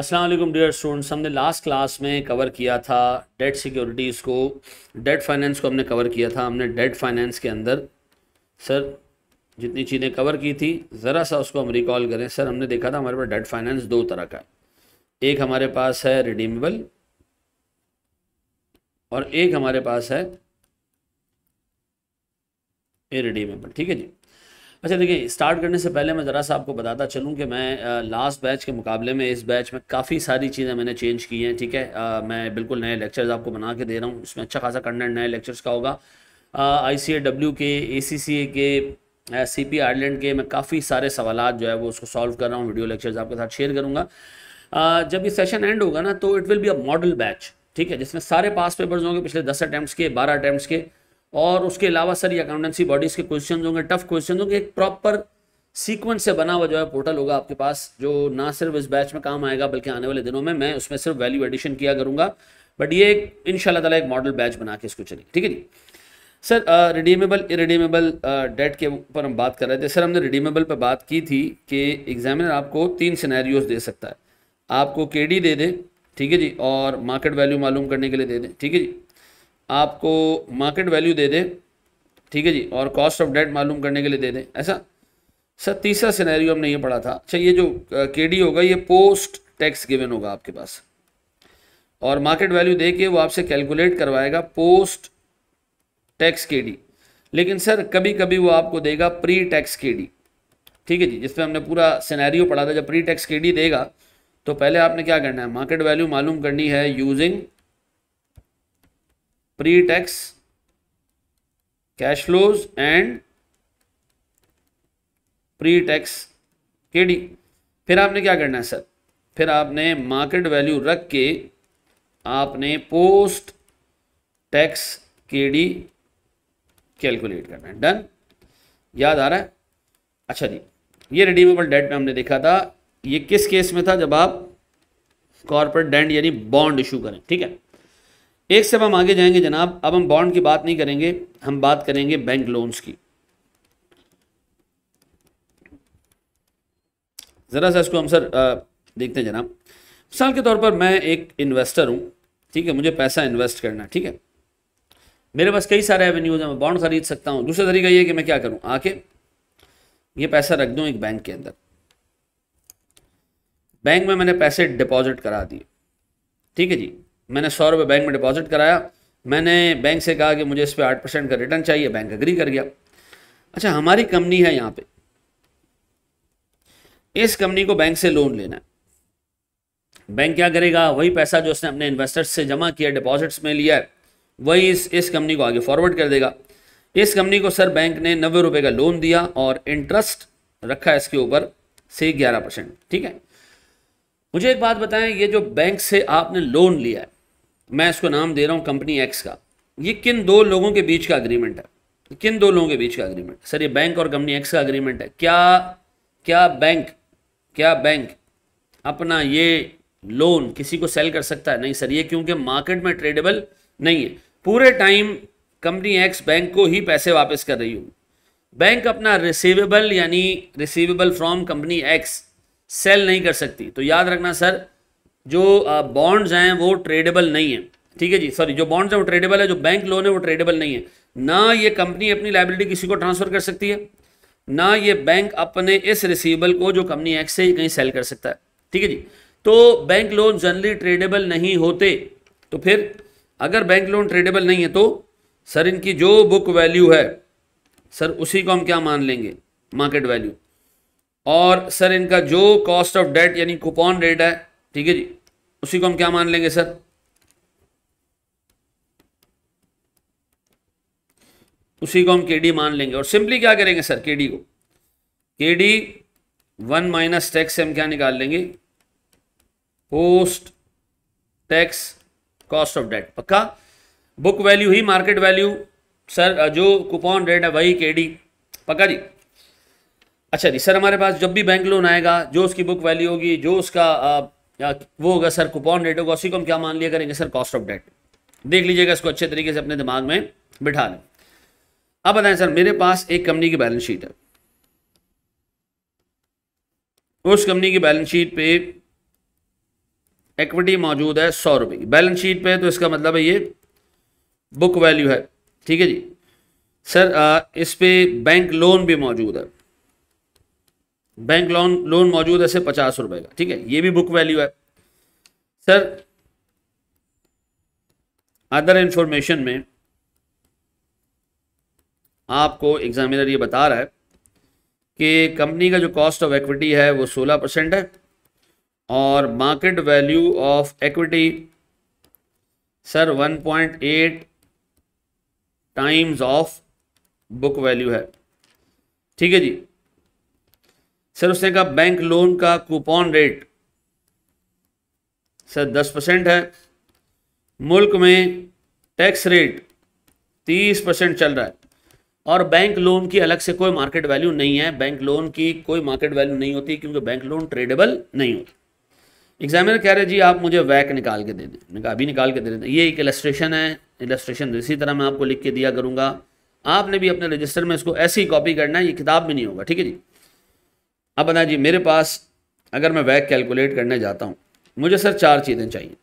Aslam dear students हमने last class में cover किया था डेट सिक्योरिटीज़ को डेट फाइनेंस को हमने कवर किया था हमने डेट फाइनेंस के अंदर सर जितनी चीज़ें कवर की थी ज़रा सा उसको हम रिकॉल करें सर हमने देखा था हमारे पास डेट फाइनेंस दो तरह का है एक हमारे पास है रिडीमेबल और एक हमारे पास है ए रिडीमेबल ठीक है जी अच्छा देखिए स्टार्ट करने से पहले मैं ज़रा सा आपको बताता चलूँ कि मैं लास्ट बैच के मुकाबले में इस बैच में काफ़ी सारी चीज़ें मैंने चेंज की हैं ठीक है आ, मैं बिल्कुल नए लेक्चर्स आपको बना के दे रहा हूँ इसमें अच्छा खासा कंटेंट नए लेक्चर्स का होगा आई सी ए डब्ल्यू के ए सी सी ए के सी पी आयरलैंड के मैं काफ़ी सारे सवाल जो है वो उसको सॉल्व कर रहा हूँ वीडियो लेक्चर्स आपके साथ शेयर करूँगा जब ये सेशन एंड होगा ना तो it will be a model batch ठीक है जिसमें सारे पास पेपर्स होंगे पिछले दस अटैम्प्ट के बारह अटैम्प्ट के और उसके अलावा सर ये अकाउंटेंसी बॉडीज़ के क्वेश्चन होंगे टफ क्वेश्चन होंगे एक प्रॉपर सीक्वेंस से बना हुआ जो है पोर्टल होगा आपके पास जो ना सिर्फ इस बैच में काम आएगा बल्कि आने वाले दिनों में मैं उसमें सिर्फ वैल्यू एडिशन किया करूँगा बट ये एक इन ताला एक मॉडल बैच बना के इसको चलिए ठीक है जी सर रिडीमेबल इरिडीमेबल डेट के ऊपर हम बात कर रहे थे सर हमने रिडीमेबल पर बात की थी कि एग्जामिनर आपको तीन सिनेरियोज दे सकता है आपको के दे दे ठीक है जी और मार्केट वैल्यू मालूम करने के लिए दे दें ठीक है जी आपको मार्केट वैल्यू दे दे ठीक है जी और कॉस्ट ऑफ डेट मालूम करने के लिए दे दें ऐसा सर तीसरा सिनेरियो हमने ये पढ़ा था अच्छा ये जो के डी होगा ये पोस्ट टैक्स गिवन होगा आपके पास और मार्केट वैल्यू दे के वो आपसे कैलकुलेट करवाएगा पोस्ट टैक्स के डी लेकिन सर कभी कभी वो आपको देगा प्री टैक्स के डी ठीक है जी जिसमें हमने पूरा सिनेरियो पढ़ा था जब प्री टैक्स के डी देगा तो पहले आपने क्या करना है मार्केट वैल्यू मालूम करनी है using pre tax cash flows and pre tax K D फिर आपने क्या करना है सर फिर आपने मार्केट वैल्यू रख के आपने post tax K D calculate करना है डन याद आ रहा है अच्छा जी ये रिडीमेबल डेट में हमने देखा था ये किस केस में था जब आप कॉर्पोरेट डेंट यानी बॉन्ड इशू करें ठीक है एक स्टेप हम आगे जाएंगे जनाब अब हम बॉन्ड की बात नहीं करेंगे हम बात करेंगे बैंक लोन्स की ज़रा सा इसको हम सर आ, देखते हैं जनाब मिसाल के तौर पर मैं एक इन्वेस्टर हूँ ठीक है मुझे पैसा इन्वेस्ट करना है ठीक है मेरे पास कई सारे एवेन्यूज़ हैं मैं बॉन्ड खरीद सकता हूँ दूसरा तरीका ये है कि मैं क्या करूँ आके ये पैसा रख दूँ एक बैंक के अंदर बैंक में मैंने पैसे डिपॉजिट करा दिए ठीक है जी मैंने सौ रुपये बैंक में डिपॉजिट कराया मैंने बैंक से कहा कि मुझे इस पर आठ परसेंट का रिटर्न चाहिए बैंक अग्री कर गया अच्छा हमारी कंपनी है यहाँ पे इस कंपनी को बैंक से लोन लेना है बैंक क्या करेगा वही पैसा जो उसने अपने इन्वेस्टर्स से जमा किया डिपॉजिट्स में लिया है वही इस इस कंपनी को आगे फॉरवर्ड कर देगा इस कंपनी को सर बैंक ने नब्बे रुपये का लोन दिया और इंटरेस्ट रखा है इसके ऊपर से ग्यारह परसेंट ठीक है मुझे एक बात बताएं ये जो बैंक से आपने लोन लिया है मैं इसको नाम दे रहा हूँ कंपनी एक्स का ये किन दो लोगों के बीच का अग्रीमेंट है किन दो लोगों के बीच का अग्रीमेंट सर ये बैंक और कंपनी एक्स का अग्रीमेंट है क्या क्या बैंक क्या बैंक अपना ये लोन किसी को सेल कर सकता है नहीं सर ये क्योंकि मार्केट में ट्रेडेबल नहीं है पूरे टाइम कंपनी एक्स बैंक को ही पैसे वापस कर रही होगी बैंक अपना रिसीवेबल यानी receivable from company X sell नहीं कर सकती तो याद रखना सर जो बॉन्ड्स हैं वो ट्रेडेबल नहीं है ठीक है जी सॉरी जो बॉन्ड्स हैं वो ट्रेडेबल है जो बैंक लोन है वो ट्रेडेबल नहीं है ना ये कंपनी अपनी लाइबिलिटी किसी को ट्रांसफ़र कर सकती है ना ये बैंक अपने इस रिसीवेबल को जो कंपनी एक्स से ही कहीं सेल कर सकता है ठीक है जी तो बैंक लोन जनरली ट्रेडेबल नहीं होते तो फिर अगर बैंक लोन ट्रेडेबल नहीं है तो सर इनकी जो बुक वैल्यू है सर उसी को हम क्या मान लेंगे मार्केट वैल्यू और सर इनका जो कॉस्ट ऑफ डेट यानी कूपन रेट है ठीक है जी उसी को हम क्या मान लेंगे सर उसी को हम के डी मान लेंगे और सिंपली क्या करेंगे सर के डी को के डी वन माइनस टैक्स से हम क्या निकाल लेंगे post tax cost of debt पक्का बुक वैल्यू ही मार्केट वैल्यू सर जो कूपन रेट है वही के डी पक्का जी अच्छा जी सर हमारे पास जब भी बैंक लोन आएगा जो उसकी बुक वैल्यू होगी जो उसका वो होगा सर कुपॉन रेट होगा उसी को हम क्या मान लिया करेंगे सर कॉस्ट ऑफ डेट देख लीजिएगा इसको अच्छे तरीके से अपने दिमाग में बिठा लें अब बताएं सर मेरे पास एक कंपनी की बैलेंस शीट है उस कंपनी की बैलेंस शीट पे इक्विटी मौजूद है सौ रुपये की बैलेंस शीट पे तो इसका मतलब है ये बुक वैल्यू है ठीक है जी सर इस पर बैंक लोन भी मौजूद है बैंक लोन लोन मौजूद है सिर्फ पचास रुपए का ठीक है ये भी बुक वैल्यू है सर अदर इंफॉर्मेशन में आपको एग्जामिनर ये बता रहा है कि कंपनी का जो कॉस्ट ऑफ एक्विटी है वो सोलह परसेंट है और market value of equity sir one point eight times of book value है ठीक है जी सर उसने कहा बैंक लोन का कूपन रेट सर दस परसेंट है मुल्क में टैक्स रेट तीस परसेंट चल रहा है और बैंक लोन की अलग से कोई मार्केट वैल्यू नहीं है बैंक लोन की कोई मार्केट वैल्यू नहीं होती क्योंकि बैंक लोन ट्रेडेबल नहीं होती एग्जामिनर कह रहे जी आप मुझे वैक निकाल के दे दें कहा अभी निकाल के दे दें ये एक इलेस्ट्रेशन है इलेस्ट्रेशन इसी तरह मैं आपको लिख के दिया करूँगा आपने भी अपने रजिस्टर में इसको ऐसी कॉपी करना है ये किताब में नहीं होगा ठीक है जी अब बना जी मेरे पास अगर मैं वैक कैलकुलेट करने जाता हूँ मुझे सर चार चीज़ें चाहिए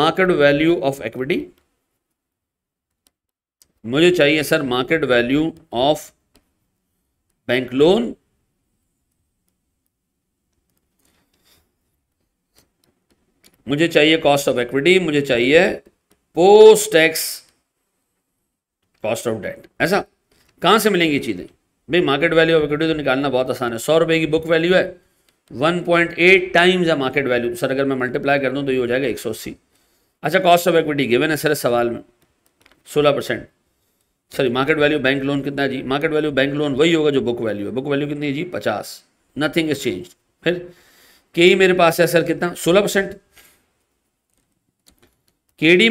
मार्केट वैल्यू ऑफ एक्विटी मुझे चाहिए sir market value of bank loan मुझे चाहिए कॉस्ट ऑफ एक्विटी मुझे चाहिए post tax cost of debt ऐसा कहां से मिलेंगी चीज़ें भाई मार्केट वैल्यू ऑफ इक्विटी तो निकालना बहुत आसान है सौ रुपए की बुक वैल्यू है 1.8 टाइम्स है मार्केट वैल्यू सर अगर मैं मल्टीप्लाई कर दूं तो ये हो जाएगा एक सौ अस्सी अच्छा कॉस्ट ऑफ इक्विटी गिवन है सर सवाल में सोलह percent sorry market value bank loan कितना है जी मार्केट वैल्यू बैंक लोन वही होगा जो बुक वैल्यू है बुक वैल्यू कितनी है जी पचास नथिंग इज चेंज फिर के मेरे पास है सर कितना सोलह परसेंट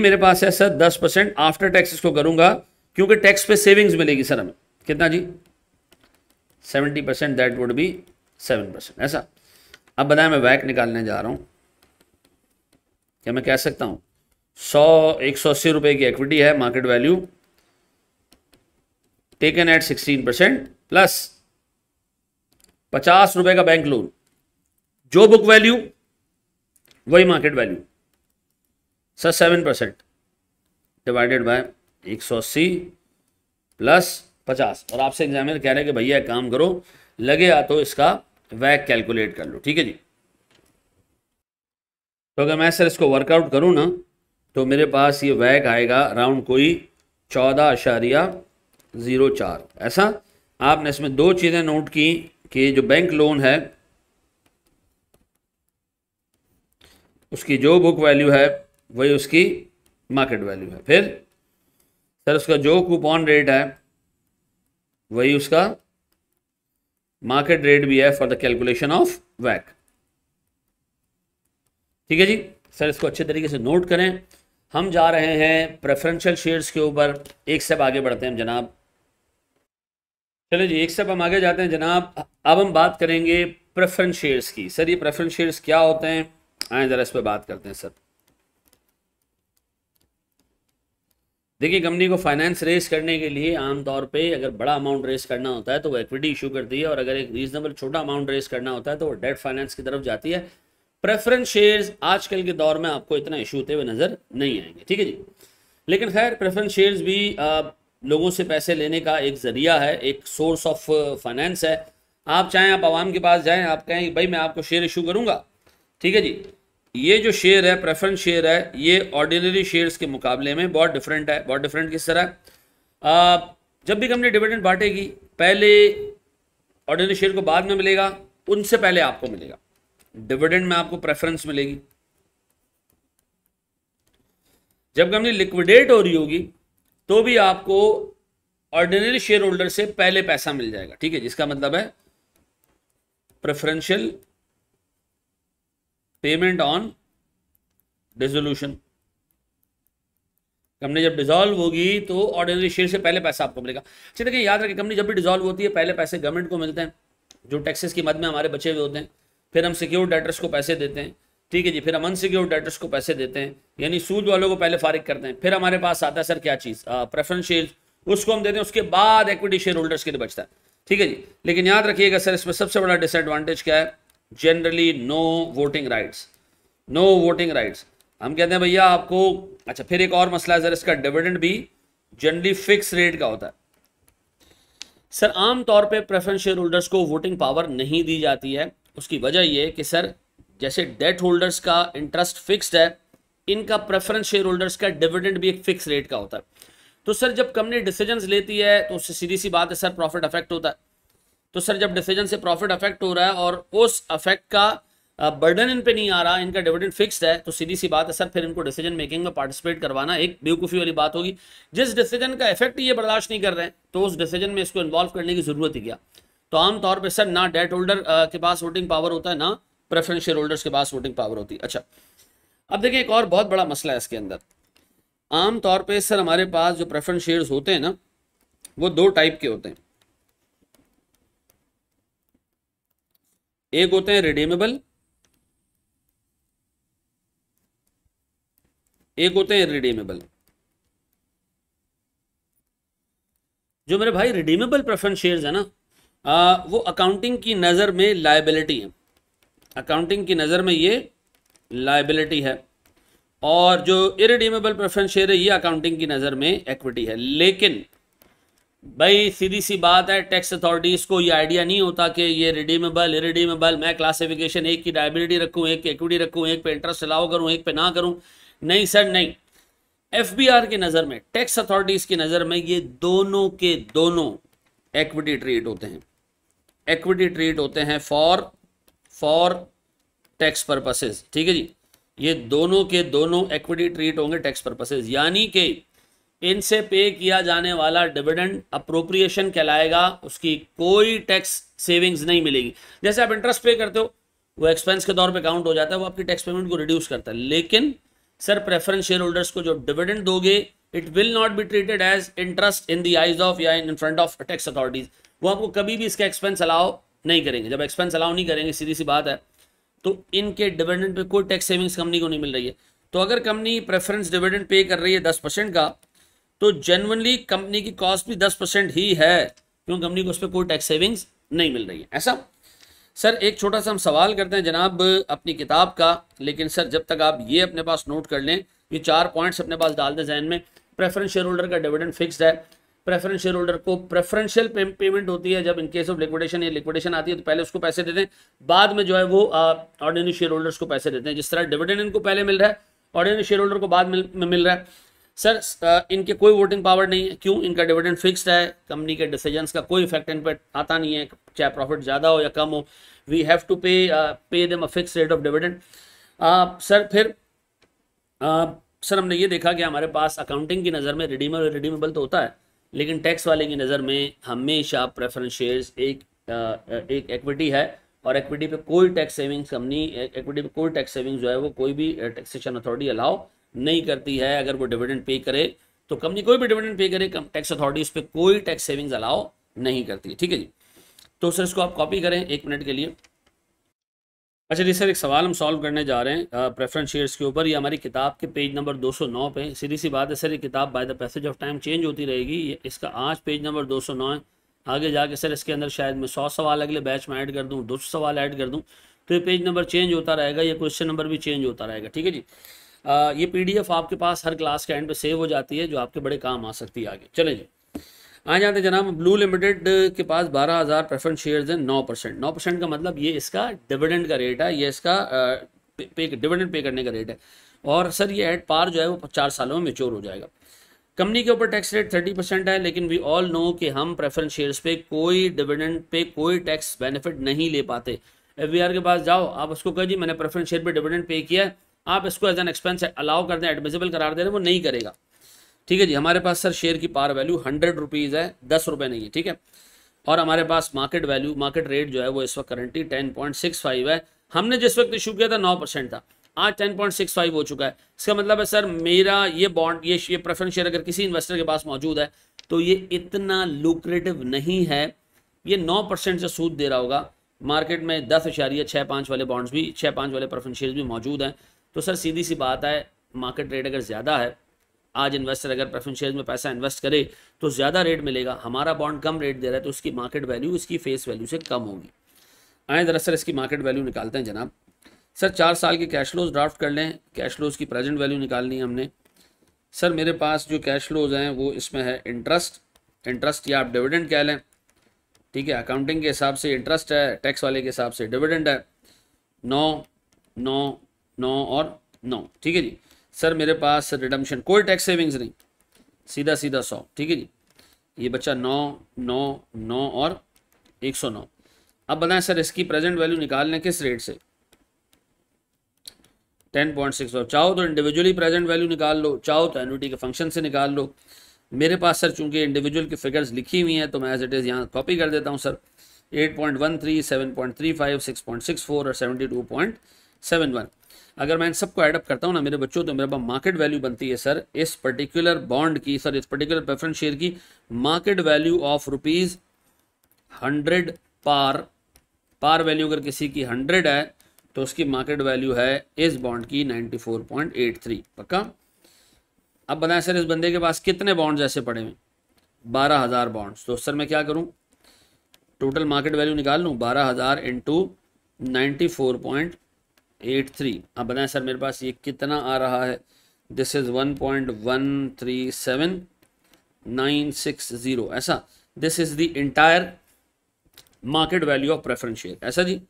मेरे पास है सर दस परसेंट आफ्टर टैक्स इसको करूंगा क्योंकि टैक्स पे सेविंग्स मिलेगी सर हमें कितना जी seventy percent that would be seven percent ऐसा अब बताएं मैं वैक निकालने जा रहा हूँ क्या मैं कह सकता हूँ सौ एक सौ अस्सी रुपये की एक्विटी है market value taken at sixteen percent plus पचास रुपये का बैंक लोन जो बुक वैल्यू वही market value sir seven percent divided by एक सौ अस्सी प्लस पचास और आपसे एग्जामिनर कह रहे हैं कि भैया एक काम करो लगे आ तो इसका वैक कैलकुलेट कर लो ठीक है जी तो अगर मैं सर इसको वर्कआउट करूँ ना तो मेरे पास ये वैक आएगा अराउंड कोई चौदह अशारिया ज़ीरो चार ऐसा आपने इसमें दो चीज़ें नोट की कि जो बैंक लोन है उसकी जो बुक वैल्यू है वही उसकी मार्केट वैल्यू है फिर सर उसका जो कूपन रेट है वही उसका मार्केट रेट भी है फॉर द कैलकुलेशन ऑफ वैक ठीक है जी सर इसको अच्छे तरीके से नोट करें हम जा रहे हैं प्रेफरेंशियल शेयर्स के ऊपर एक स्टेप आगे बढ़ते हैं जनाब चलिए जी एक स्टेप हम आगे जाते हैं जनाब अब हम बात करेंगे प्रेफरेंस शेयर्स की सर ये प्रेफरेंस शेयर्स क्या होते हैं आए ज़रा इस पर बात करते हैं सर देखिए कंपनी को फाइनेंस रेस करने के लिए आमतौर पे अगर बड़ा अमाउंट रेस करना होता है तो वो इक्विटी इशू करती है और अगर एक रीजनेबल छोटा अमाउंट रेस करना होता है तो वो डेट फाइनेंस की तरफ जाती है प्रेफरेंस शेयर्स आजकल के दौर में आपको इतना इशू होते हुए नज़र नहीं आएंगे ठीक है जी लेकिन खैर प्रेफरेंस शेयर्स भी लोगों से पैसे लेने का एक ज़रिया है एक सोर्स ऑफ फाइनेंस है आप चाहें आप आवाम के पास जाएँ आप कहें भाई मैं आपको शेयर इशू करूँगा ठीक है जी ये जो शेयर है प्रेफरेंस शेयर है ये ऑर्डिनरी शेयर्स के मुकाबले में बहुत डिफरेंट है बहुत डिफरेंट किस तरह आ, जब भी कंपनी डिविडेंड बांटेगी पहले ऑर्डिनरी शेयर को बाद में मिलेगा उनसे पहले आपको मिलेगा डिविडेंड में आपको प्रेफरेंस मिलेगी जब कंपनी लिक्विडेट हो रही होगी तो भी आपको ऑर्डिनरी शेयर होल्डर से पहले पैसा मिल जाएगा ठीक है जिसका मतलब है preferential payment on dissolution company जब डिजॉल्व होगी तो ऑर्डिनरी शेयर से पहले पैसा आपको मिलेगा अच्छा देखिए याद रखिए कंपनी जब भी डिजॉल्व होती है पहले पैसे गवर्नमेंट को मिलते हैं जो टैक्सेस की मद में हमारे बचे हुए होते हैं फिर हम सिक्योर डेटर्स को पैसे देते हैं ठीक है जी फिर हम अनसिक्योर डेटर्स को पैसे देते हैं यानी सूद वालों को पहले फारिग करते हैं फिर हमारे पास आता है सर क्या चीज़ प्रेफरेंस शेयर उसको हम देते हैं उसके बाद एक्विटी शेयर होल्डर्स के लिए बचता है ठीक है जी लेकिन याद रखिएगा सर इसमें सबसे बड़ा डिसएडवांटेज क्या है generally no voting rights no voting rights हम कहते हैं भैया आपको अच्छा फिर एक और मसला है सर इसका डिविडेंड भी जनरली फिक्स रेट का होता है सर आमतौर पे प्रेफरेंस शेयर होल्डर्स को वोटिंग पावर नहीं दी जाती है उसकी वजह यह कि सर जैसे डेट होल्डर्स का इंटरेस्ट फिक्स्ड है इनका प्रेफरेंस शेयर होल्डर्स का डिविडेंड भी एक फिक्स रेट का होता है तो सर जब कंपनी डिसीजंस लेती है तो उससे सीधी सी बात है सर प्रॉफिट अफेक्ट होता है तो सर जब डिसीजन से प्रॉफिट अफेक्ट हो रहा है और उस अफेक्ट का बर्डन इन पे नहीं आ रहा इनका डिविडेंड फिक्स्ड है तो सीधी सी बात है सर फिर इनको डिसीजन मेकिंग में पार्टिसिपेट करवाना एक बेवकूफ़ी वाली बात होगी जिस डिसीजन का इफेक्ट ये बर्दाश्त नहीं कर रहे हैं तो उस डिसीजन में इसको इन्वॉल्व करने की ज़रूरत ही क्या तो आमतौर पर सर ना डेट होल्डर के पास वोटिंग पावर होता है ना प्रेफरेंस शेयर होल्डर्स के पास वोटिंग पावर होती है अच्छा अब देखिए एक और बहुत बड़ा मसला है इसके अंदर आमतौर पर सर हमारे पास जो प्रेफरेंस शेयर होते हैं ना वो दो टाइप के होते हैं एक होते हैं रिडीमेबल एक होते हैं रिडीमेबल जो मेरे भाई रिडीमेबल प्रेफरेंस शेयर्स है ना आ, वो अकाउंटिंग की नज़र में लाइबिलिटी है अकाउंटिंग की नज़र में ये लाइबिलिटी है और जो इरिडीमेबल प्रेफरेंस शेयर है ये अकाउंटिंग की नज़र में एक्विटी है लेकिन भाई सीधी सी बात है टैक्स अथॉरिटीज़ को ये आइडिया नहीं होता कि ये रिडीमेबल इरिडीमेबल मैं क्लासिफिकेशन एक की डायबिलिटी रखूं एक की इक्विटी रखूं एक पे इंटरेस्ट अलाउ करूं एक पे ना करूं नहीं सर नहीं एफ की नज़र में टैक्स अथॉरिटीज़ की नज़र में ये दोनों के दोनों एक्विटी ट्रीट होते हैं एक्विटी ट्रीट होते हैं फॉर फॉर टैक्स पर्पसेज ठीक है जी ये दोनों के दोनों एक्विटी ट्रीट होंगे टैक्स पर्पसेज यानी कि इनसे पे किया जाने वाला डिविडेंड अप्रोप्रिएशन कहलाएगा उसकी कोई टैक्स सेविंग्स नहीं मिलेगी जैसे आप इंटरेस्ट पे करते हो वो एक्सपेंस के तौर पे काउंट हो जाता है वो आपकी टैक्स पेमेंट को रिड्यूस करता है लेकिन सर प्रेफरेंस शेयर होल्डर्स को जो डिविडेंड दोगे it will not be treated as interest in the eyes of या in front of tax authorities वो आपको कभी भी इसका एक्सपेंस अलाव नहीं करेंगे जब एक्सपेंस अलाउ नहीं करेंगे सीधी सी बात है तो इनके डिविडेंड पे कोई टैक्स सेविंग्स कंपनी को नहीं मिल रही है तो अगर कंपनी प्रेफरेंस डिविडेंड पे कर रही है दस परसेंट का तो जेनवनली कंपनी की कॉस्ट भी दस परसेंट ही है क्योंकि कंपनी को उस पर कोई टैक्स सेविंग्स नहीं मिल रही है ऐसा सर एक छोटा सा हम सवाल करते हैं जनाब अपनी किताब का लेकिन सर जब तक आप ये अपने पास नोट कर लें ये चार पॉइंट्स अपने पास डाल दें जहन में प्रेफरेंस शेयर होल्डर का डिविडेंड फिक्स है प्रेफरेंस शेयर होल्डर को प्रेफरेंशियल पेमेंट होती है जब इन केस ऑफ लिक्विडेशन या लिक्विडेशन आती है तो पहले उसको पैसे देते हैं बाद में जो है वो ऑर्डिनरी शेयर होल्डर्स को पैसे देते हैं जिस तरह डिविडेंड इनको पहले मिल रहा है ऑर्डिनरी शेयर होल्डर को बाद में मिल रहा है सर इनके कोई वोटिंग पावर नहीं है क्यों इनका डिविडेंड फिक्स्ड है कंपनी के डिसीजन का कोई इफेक्ट इन पर आता नहीं है चाहे प्रॉफिट ज़्यादा हो या कम हो we have to pay pay them a fix rate of dividend sir फिर uh, सर हमने ये देखा कि हमारे पास अकाउंटिंग की नज़र में रिडीमर और रिडीमेबल तो होता है लेकिन टैक्स वाले की नज़र में हमेशा प्रेफरेंस शेयर्स एक uh, एक एक्विटी है और एक्विटी पे कोई टैक्स सेविंग्स कंपनी एक्विटी पे कोई टैक्स सेविंग्स जो है वो कोई भी टैक्सेशन अथॉरिटी अलाउ नहीं करती है अगर वो डिविडेंड पे करे तो कंपनी कोई भी डिविडेंड पे करे टैक्स अथॉरिटी उस पर कोई टैक्स सेविंग्स अलाउ नहीं करती है ठीक है जी तो सर इसको आप कॉपी करें एक मिनट के लिए अच्छा जी सर एक सवाल हम सॉल्व करने जा रहे हैं प्रेफरेंस शेयर्स के ऊपर ये हमारी किताब के पेज नंबर 209 पे सीधी सी बात है सर ये किताब by the passage of time change होती रहेगी इसका आज पेज नंबर 209 है आगे जाके सर इसके अंदर शायद मैं सौ सवाल अगले बैच में ऐड कर दूँ दो सवाल ऐड कर दूँ तो ये पेज नंबर चेंज होता रहेगा या क्वेश्चन नंबर भी चेंज होता रहेगा ठीक है जी आ, ये पीडीएफ आपके पास हर क्लास के एंड पे सेव हो जाती है जो आपके बड़े काम आ सकती है आगे चले जी आ जाते जनाब ब्लू लिमिटेड के पास बारह हज़ार प्रेफरेंस शेयर हैं नौ परसेंट नौ परसेंट का मतलब ये इसका डिविडेंड का रेट है ये इसका पे, पे डिविडेंड पे करने का रेट है और सर ये एट पार जो है वो चार सालों में मेच्योर हो जाएगा कंपनी के ऊपर टैक्स रेट थर्टी परसेंट है लेकिन वी ऑल नो कि हम प्रेफरेंस शेयर्स पे कोई डिविडेंड पे कोई टैक्स बेनिफिट नहीं ले पाते एफ के पास जाओ आप उसको कह जी मैंने प्रेफरेंस शेयर पे डिविडेंड पे किया है आप इसको एज एन एक्सपेंस अलाउ कर दें एडमिजिबल करार दे रहे वो नहीं करेगा ठीक है जी हमारे पास सर शेयर की पार वैल्यू हंड्रेड रुपीज़ है दस रुपये नहीं है ठीक है और हमारे पास मार्केट वैल्यू मार्केट रेट जो है वो इस वक्त currently ten point six five है हमने जिस वक्त इशू किया था नौ परसेंट था आज टेन पॉइंट सिक्स फाइव हो चुका है इसका मतलब है सर मेरा ये बॉन्ड ये ये प्रेफरेंस शेयर अगर किसी इन्वेस्टर के पास मौजूद है तो ये इतना लुक्रेटिव नहीं है ये नौ परसेंट से सूद दे रहा होगा मार्केट में दस अशारिया छः पाँच वाले बॉन्ड्स भी छः पाँच वाले प्रेफरेंस शेयर भी मौजूद हैं तो सर सीधी सी बात है मार्केट रेट अगर ज़्यादा है आज इन्वेस्टर अगर प्रेफरेंस शेयर में पैसा इन्वेस्ट करे तो ज़्यादा रेट मिलेगा हमारा बॉन्ड कम रेट दे रहा है तो उसकी मार्केट वैल्यू इसकी फेस वैल्यू से कम होगी आए दरअसल इसकी मार्केट वैल्यू निकालते हैं जनाब सर चार साल के कैश लोज़ ड्राफ्ट कर लें कैश लोज की प्रेजेंट वैल्यू निकालनी है हमने सर मेरे पास जो कैश लोज़ हैं वो इसमें है इंटरेस्ट इंटरेस्ट या आप डिविडेंड कह लें ठीक है अकाउंटिंग के हिसाब से इंटरेस्ट है टैक्स वाले के हिसाब से डिविडेंड है नौ नौ नौ और नौ ठीक है जी सर मेरे पास रिडम्शन कोई टैक्स सेविंग्स नहीं सीधा सीधा सौ ठीक है जी ये बच्चा नौ नौ नौ और एक सौ नौ अब बताएं सर इसकी प्रेजेंट वैल्यू निकालने किस रेट से टेन पॉइंट सिक्स और चाहो तो इंडिविजुअली प्रेजेंट वैल्यू निकाल लो चाहो तो एनुटी के फंक्शन से निकाल लो मेरे पास सर चूंकि इंडिविजुअल की फिगर्स लिखी हुई हैं तो मैं एज इट इज़ यहाँ कॉपी कर देता हूँ सर 8.13, 7.35, 6.64 और 72.71 अगर मैं इन सबको एडअप करता हूँ ना मेरे बच्चों तो मेरे पास मार्केट वैल्यू बनती है सर इस पर्टिकुलर बॉन्ड की सर इस पर्टिकुलर प्रेफरेंस शेयर की market value of rupees hundred par par value अगर किसी की हंड्रेड है तो उसकी मार्केट वैल्यू है इस बॉन्ड की ninety four point eight three पक्का अब बताएं सर इस बंदे के पास कितने बॉन्ड्स ऐसे पड़े हुए बारह हज़ार बॉन्ड्स तो सर मैं क्या करूं टोटल मार्केट वैल्यू निकाल लूँ बारह हज़ार into ninety four point eight three आप बताएं सर मेरे पास ये कितना आ रहा है this is one point one three seven nine six zero ऐसा this is the entire market value of preference share ऐसा जी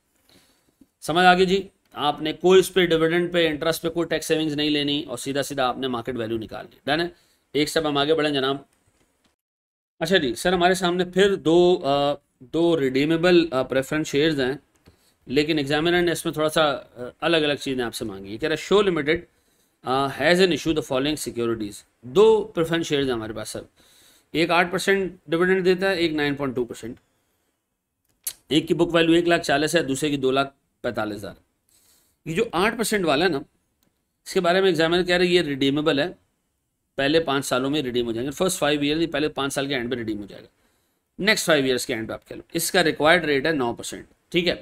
समझ आ गई जी आपने कोई इस पे डिविडेंड पे इंटरेस्ट पे कोई टैक्स सेविंग्स नहीं लेनी और सीधा सीधा आपने मार्केट वैल्यू निकाल ली डन है एक स्टेप हम आगे बढ़ें जनाब अच्छा जी सर हमारे सामने फिर दो आ, दो रिडीमेबल प्रेफरेंस शेयर्स हैं लेकिन एग्जामिनर ने इसमें थोड़ा सा अलग अलग चीज़ें आपसे मांगी कह रहा है Shaw limited has an issue the following securities दो प्रेफरेंस हैं हमारे पास सर एक आठ परसेंट डिविडेंड देता है एक नाइन पॉइंट टू परसेंट एक की बुक वैल्यू एक लाख चालीस है दूसरे की दो लाख पैंतालीस हज़ार ये जो आठ परसेंट वाला है ना इसके बारे में एग्जामिनर कह रहे हैं ये रिडीमेबल है पहले पाँच सालों में रिडीम हो जाएंगे फर्स्ट फाइव ईयर पहले पाँच साल के एंड में रिडीम हो जाएगा नेक्स्ट फाइव ईयर्स के एंड पे आप कह लो इसका रिक्वायर्ड रेट है नौ परसेंट ठीक है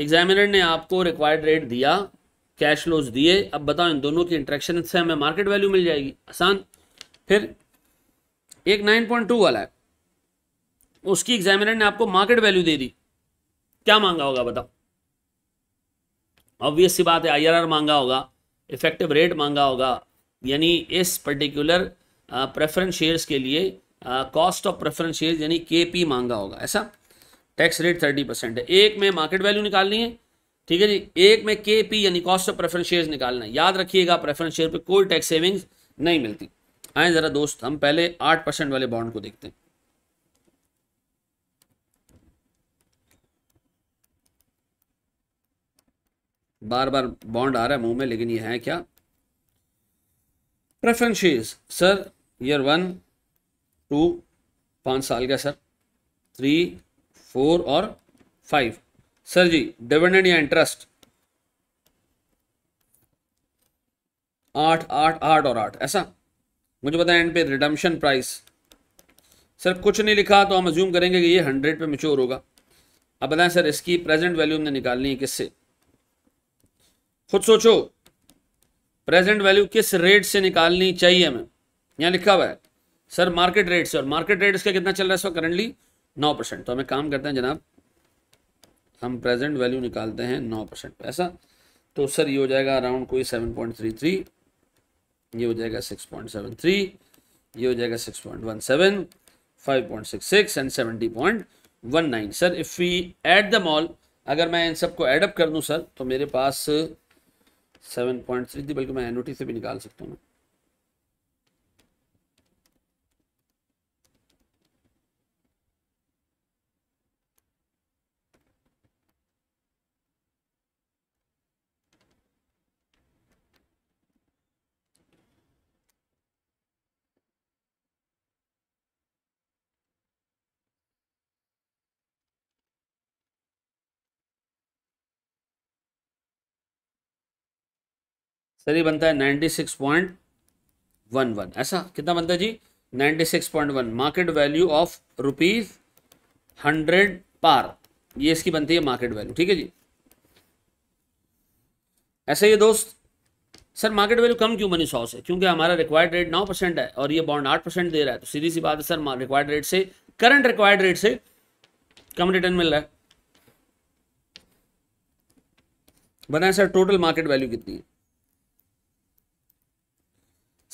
एग्जामिनर ने आपको रिक्वायर्ड रेट दिया कैश लोज दिए अब बताओ इन दोनों की इंट्रेक्शन से हमें मार्केट वैल्यू मिल जाएगी आसान फिर एक नाइन पॉइंट टू वाला है उसकी एग्जामिनर ने आपको मार्केट वैल्यू दे दी क्या मांगा होगा बताओ ऑब्वियस सी बात है आईआरआर मांगा होगा इफेक्टिव रेट मांगा होगा यानी इस पर्टिकुलर प्रेफरेंस शेयर्स के लिए कॉस्ट ऑफ प्रेफरेंस शेयर्स यानी केपी मांगा होगा ऐसा टैक्स रेट थर्टी परसेंट है एक में मार्केट वैल्यू निकालनी है ठीक है जी एक में के पी यानी कॉस्ट ऑफ प्रेफरेंस शेयर निकालना है याद रखिएगा प्रेफरेंस शेयर पे कोई टैक्स सेविंग नहीं मिलती आए जरा दोस्त हम पहले आठ परसेंट वाले बॉन्ड को देखते हैं बार बार बॉन्ड आ रहा है मुंह में लेकिन ये है क्या preference share sir year one two पाँच साल का सर थ्री फोर और फाइव सर जी डिविडेंड या इंटरेस्ट आठ आठ आठ और आठ ऐसा मुझे पता है एंड पे रिडम्शन प्राइस सर कुछ नहीं लिखा तो हम अज्यूम करेंगे कि ये हंड्रेड पे मेच्योर होगा अब बताएं सर इसकी प्रेजेंट वैल्यू हमने निकालनी है किससे खुद सोचो प्रेजेंट वैल्यू किस रेट से निकालनी चाहिए हमें यहाँ लिखा हुआ है सर मार्केट रेट से और मार्केट रेट इसका कितना चल रहा है सर करंटली नौ परसेंट तो हमें काम करते हैं जनाब हम प्रेजेंट वैल्यू निकालते हैं नौ परसेंट पैसा तो सर ये हो जाएगा अराउंड कोई सेवन पॉइंट थ्री थ्री ये हो जाएगा सिक्स पॉइंट सेवन थ्री ये हो जाएगा six point one seven five point six six and seventy point one nine sir if we at the mall अगर मैं इन सबको एडअप कर दूँ सर तो मेरे पास सेवन पॉइंट थ्री थी बल्कि मैं एनओटी से भी निकाल सकता हूँ सर ये बनता है ninety six point one one ऐसा कितना बनता है जी ninety six point one market value of rupees hundred par ये इसकी बनती है मार्केट वैल्यू ठीक है जी ऐसे ये दोस्त सर मार्केट वैल्यू कम क्यों बनी सौ से क्योंकि हमारा रिक्वायर्ड रेट नौ परसेंट है और ये बॉन्ड आठ परसेंट दे रहा है तो सीधी सी बात है सर रिक्वायर्ड रेट से करंट रिक्वायर्ड रेट से कम रिटर्न मिल रहा है बनाए सर टोटल मार्केट वैल्यू कितनी है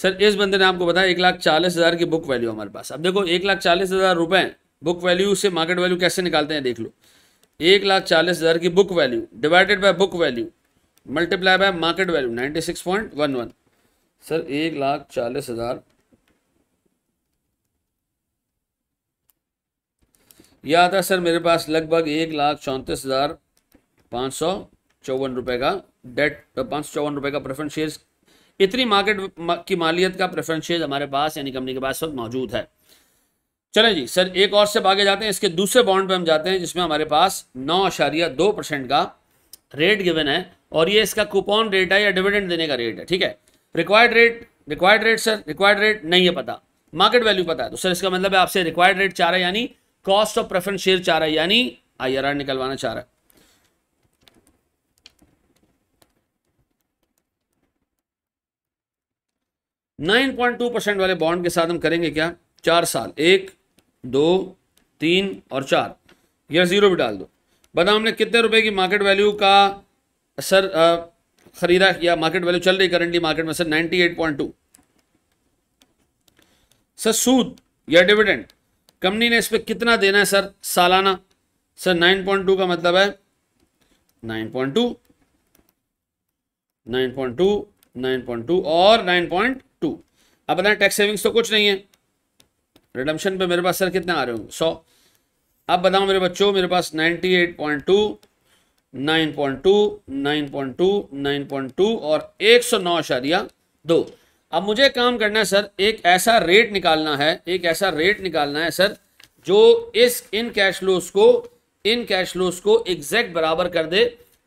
सर इस बंदे ने आपको बताया एक लाख चालीस हज़ार की बुक वैल्यू हमारे पास अब देखो एक लाख चालीस हज़ार रुपये बुक वैल्यू से मार्केट वैल्यू कैसे निकालते हैं देख लो एक लाख चालीस हज़ार की book value divided by book value multiply by market value ninety six point one one sir एक लाख चालीस हज़ार यह आता सर मेरे पास लगभग एक लाख चौंतीस हज़ार पाँच सौ चौवन रुपये का डेट पाँच सौ चौवन रुपये का प्रेफरेंस शेयर्स इतनी मार्केट की मालियत का प्रेफरेंस हमारे पास यानी कंपनी के पास मौजूद है चले जी सर एक और से आगे जाते हैं इसके दूसरे बॉन्ड पे हम जाते हैं जिसमें हमारे पास नौ अशारिया दो परसेंट का रेट गिवन है और ये इसका कूपन रेट है या डिविडेंड देने का रेट है ठीक है required rate required rate sir required rate नहीं है पता मार्केट वैल्यू पता है तो सर इसका मतलब आपसे रिक्वायर्ड रेट चाह रहा है यानी कॉस्ट ऑफ प्रेफरेंस शेयर चाह रहा है यानी आई निकलवाना चाह रहा है 9.2 टू परसेंट वाले बॉन्ड के साथ हम करेंगे क्या चार साल एक दो तीन और चार या ज़ीरो भी डाल दो बताओ हमने कितने रुपए की मार्केट वैल्यू का सर ख़रीदा या मार्केट वैल्यू चल रही करंटली मार्केट में sir ninety eight point two sir सूद या डिविडेंड कंपनी ने इस पर कितना देना है सर सालाना सर नाइन पॉइंट टू का मतलब है nine point two nine point two nine point two और नाइन पॉइंट टू अब बताएं टैक्स सेविंग्स तो कुछ नहीं है रिडम्शन पे मेरे पास सर कितने आ रहे होंगे सौ अब बताओ मेरे बच्चों मेरे पास ninety eight point two nine point two nine point two nine point two और एक सौ नौ शादिया दो अब मुझे काम करना है सर एक ऐसा रेट निकालना है एक ऐसा रेट निकालना है सर जो इस इन कैश लोस को इन कैश लोस को एग्जैक्ट बराबर कर दे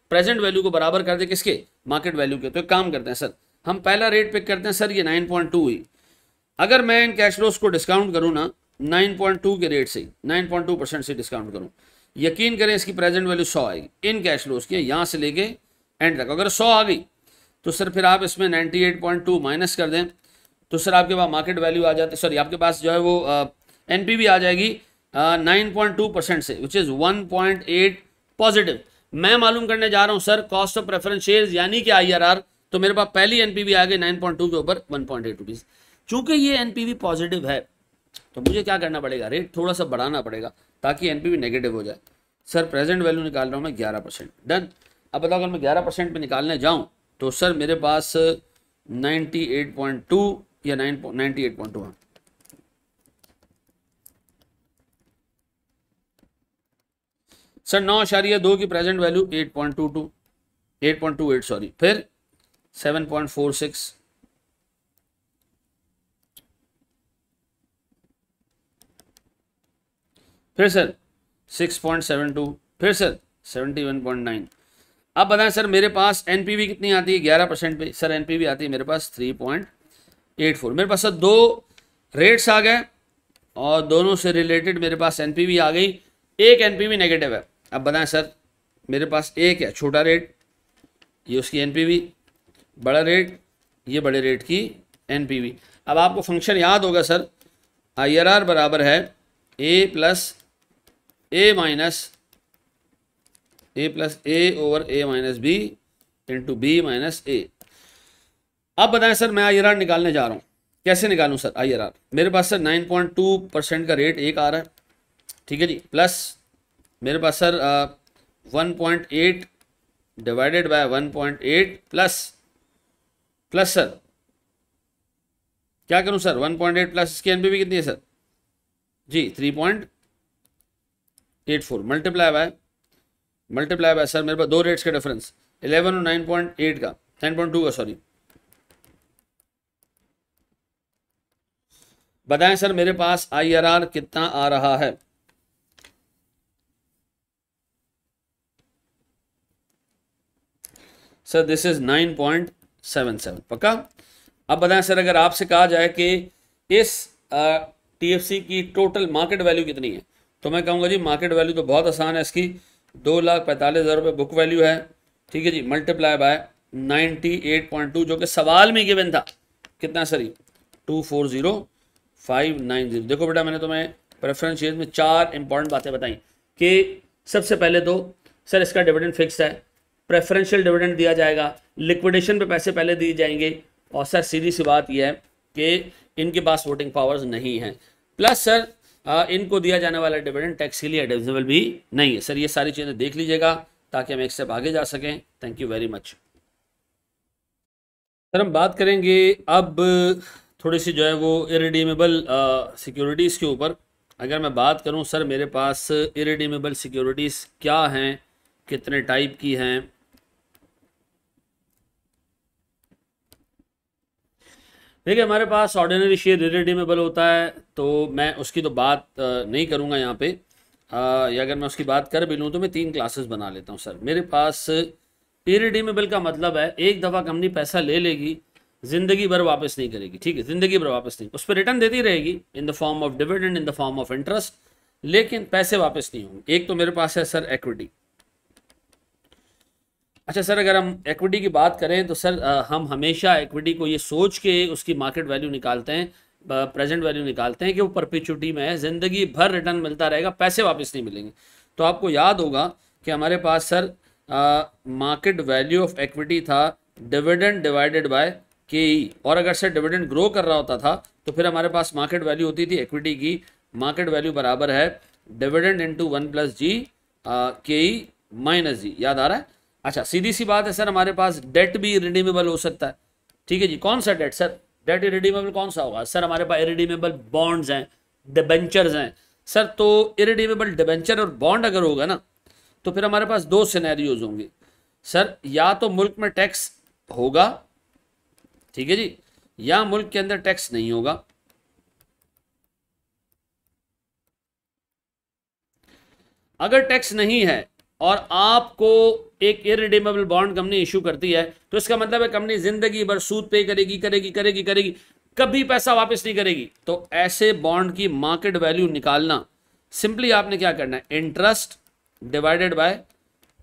प्रेजेंट वैल्यू को बराबर कर दे किसके मार्केट वैल्यू के तो काम करते हैं सर हम पहला रेट पिक करते हैं सर ये नाइन पॉइंट टू हुई अगर मैं इन कैश फ्लोस को डिस्काउंट करूँ ना नाइन पॉइंट टू के रेट से नाइन पॉइंट टू परसेंट से डिस्काउंट करूँ यकीन करें इसकी प्रेजेंट वैल्यू सौ आएगी इन कैश फ्लोस की यहाँ से लेके एंड तक अगर सौ आ गई तो सर फिर आप इसमें ninety eight point two minus कर दें तो सर आपके पास मार्केट वैल्यू आ जाती है सॉरी आपके पास जो है वो एन पी भी आ जाएगी नाइन पॉइंट टू परसेंट से which is one point eight positive मैं मालूम करने जा रहा हूँ sir cost of preference share यानी कि आई आर आर तो मेरे पास पहली एनपीवी आ गई नाइन पॉइंट टू के ऊपर वन पॉइंट एट रुपीज़ चूंकि ये एनपीवी पॉजिटिव है तो मुझे क्या करना पड़ेगा रेट थोड़ा सा बढ़ाना पड़ेगा ताकि एनपीवी नेगेटिव हो जाए सर प्रेजेंट वैल्यू निकाल रहा हूँ मैं ग्यारह परसेंट डन अब बताओ अगर मैं ग्यारह परसेंट निकालने जाऊँ तो सर मेरे पास नाइन्टी एट पॉइंट टू या nine ninety eight point two sir नौ आशारिया दो की present value eight point two two eight point two eight sorry फिर सेवन पॉइंट फोर सिक्स फिर sir six point seven two फिर sir seventy one point nine अब बताएं sir मेरे पास एनपीवी कितनी आती है ग्यारह परसेंट पे सर एनपीवी आती है मेरे पास थ्री पॉइंट एट फोर मेरे पास सर दो रेट्स आ गए और दोनों से रिलेटेड मेरे पास एनपीवी आ गई एक एनपीवी नेगेटिव है अब बताएं सर मेरे पास एक है छोटा रेट ये उसकी एनपीवी बड़ा रेट ये बड़े रेट की एन अब आपको फंक्शन याद होगा सर आई बराबर है A plus A minus A plus A over A minus B into B minus A अब बताएं सर मैं आई निकालने जा रहा हूँ कैसे निकालूँ सर आई मेरे पास सर 9.2 परसेंट का रेट एक आ रहा है ठीक है जी प्लस मेरे पास sir one point eight divided by one point eight plus plus sir क्या करूं sir one point eight plus इसकी एनपीवी कितनी है सर जी three point eight four multiply by multiply by sir मेरे पास दो रेट्स का डिफरेंस इलेवन और नाइन पॉइंट एट का नाइन पॉइंट टू का सॉरी बताएं सर मेरे पास आईआरआर कितना आ रहा है sir this is nine point seven seven पक्का अब बताएं सर अगर आपसे कहा जाए कि इस टीएफसी की टोटल मार्केट वैल्यू कितनी है तो मैं कहूँगा जी मार्केट वैल्यू तो बहुत आसान है इसकी दो लाख पैंतालीस हज़ार रुपये बुक वैल्यू है ठीक है जी multiply by ninety eight point two जो कि सवाल में गिवन था कितना सर ये two four zero five nine zero देखो बेटा मैंने तुम्हें प्रेफरेंस शेयर में चार इंपॉर्टेंट बातें बताई कि सबसे पहले तो सर इसका डिविडेंड फिक्स है प्रेफरेंशियल डिविडेंड दिया जाएगा लिक्विडेशन पे पैसे पहले दिए जाएंगे और सर सीधी सी बात यह है कि इनके पास वोटिंग पावर्स नहीं है प्लस सर इनको दिया जाने वाला डिविडेंड टैक्स के लिए एडविजेबल भी नहीं है सर ये सारी चीज़ें देख लीजिएगा ताकि हम एक स्टेप आगे जा सकें thank you very much sir हम बात करेंगे अब थोड़ी सी जो है वो इरिडीमेबल सिक्योरिटीज़ के ऊपर अगर मैं बात करूं सर मेरे पास इरिडीमेबल सिक्योरिटीज़ क्या हैं कितने टाइप की हैं देखिए हमारे पास ऑर्डिनरी शेयर रिडीमेबल होता है तो मैं उसकी तो बात नहीं करूँगा यहाँ पे या अगर मैं उसकी बात कर भी लूँ तो मैं तीन क्लासेस बना लेता हूँ सर मेरे पास इरिडीमेबल का मतलब है एक दफ़ा कंपनी पैसा ले लेगी ज़िंदगी भर वापस नहीं करेगी ठीक है ज़िंदगी भर वापस नहीं उस पर रिटर्न देती रहेगी in the form of dividend in the form of interest लेकिन पैसे वापस नहीं होंगे एक तो मेरे पास है सर एक्विटी अच्छा सर अगर हम एक्विटी की बात करें तो सर हम हमेशा एक्विटी को ये सोच के उसकी मार्केट वैल्यू निकालते हैं प्रेजेंट वैल्यू निकालते हैं कि वो परपिचुटी में है ज़िंदगी भर रिटर्न मिलता रहेगा पैसे वापस नहीं मिलेंगे तो आपको याद होगा कि हमारे पास sir market value of equity था dividend divided by K E और अगर सर डिविडेंड ग्रो कर रहा होता था तो फिर हमारे पास मार्केट वैल्यू होती थी एक्विटी की मार्केट वैल्यू बराबर है dividend into one plus G K E minus जी याद आ रहा है अच्छा सीधी सी बात है सर हमारे पास डेट भी रिडीमेबल हो सकता है ठीक है जी कौन सा डेट सर डेट इरिडीमेबल कौन सा होगा सर हमारे पास इरिडीमेबल बॉन्ड्स हैं डिबेंचर्स हैं सर तो इरिडीमेबल डिबेंचर और बॉन्ड अगर होगा ना तो फिर हमारे पास दो सिनेरियोज होंगे सर या तो मुल्क में टैक्स होगा ठीक है जी या मुल्क के अंदर टैक्स नहीं होगा अगर टैक्स नहीं है और आपको एक इररिडेमेबल बॉन्ड कंपनी इशू करती है तो इसका मतलब है कंपनी ज़िंदगी भर सूद पे करेगी करेगी करेगी करेगी कभी पैसा वापस नहीं करेगी तो ऐसे बॉन्ड की मार्केट वैल्यू निकालना सिंपली आपने क्या करना है interest divided by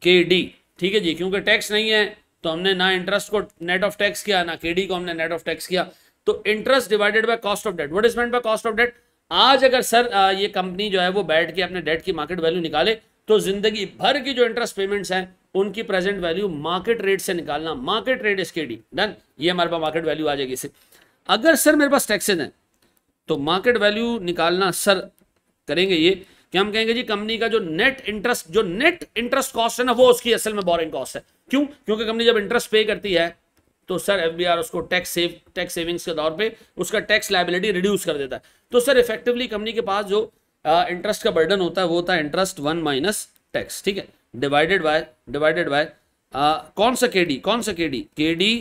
K D ठीक है जी क्योंकि टैक्स नहीं है तो हमने ना इंटरेस्ट को नेट ऑफ टैक्स किया ना के डी को हमने नेट ऑफ टैक्स किया तो interest divided by cost of debt what is मेंट बाय कॉस्ट ऑफ डेट आज अगर सर ये कंपनी जो है वो बैठ के अपने डेट की मार्केट वैल्यू निकाले तो ज़िंदगी भर की जो इंटरेस्ट पेमेंट्स हैं उनकी प्रेजेंट वैल्यू मार्केट रेट से निकालना मार्केट रेट इसके डी डन ये हमारे पास मार्केट वैल्यू आ जाएगी इसे अगर सर मेरे पास टैक्सेज हैं तो मार्केट वैल्यू निकालना सर करेंगे ये कि हम कहेंगे जी कंपनी का जो नेट इंटरेस्ट जो नेट इंटरेस्ट कॉस्ट है ना वो उसकी असल में बोरिंग कॉस्ट है क्यों क्योंकि कंपनी जब इंटरेस्ट पे करती है तो सर एफ उसको टैक्स सेव टैक्स सेविंग्स के तौर पे उसका टैक्स लाइबिलिटी रिड्यूस कर देता है तो सर इफेक्टिवली कंपनी के पास जो इंटरेस्ट का बर्डन होता है वो होता है इंटरेस्ट वन माइनस टैक्स ठीक है डिवाइडेड बाय डिवाइडेड बाय कौन सा डी कौन सा KD D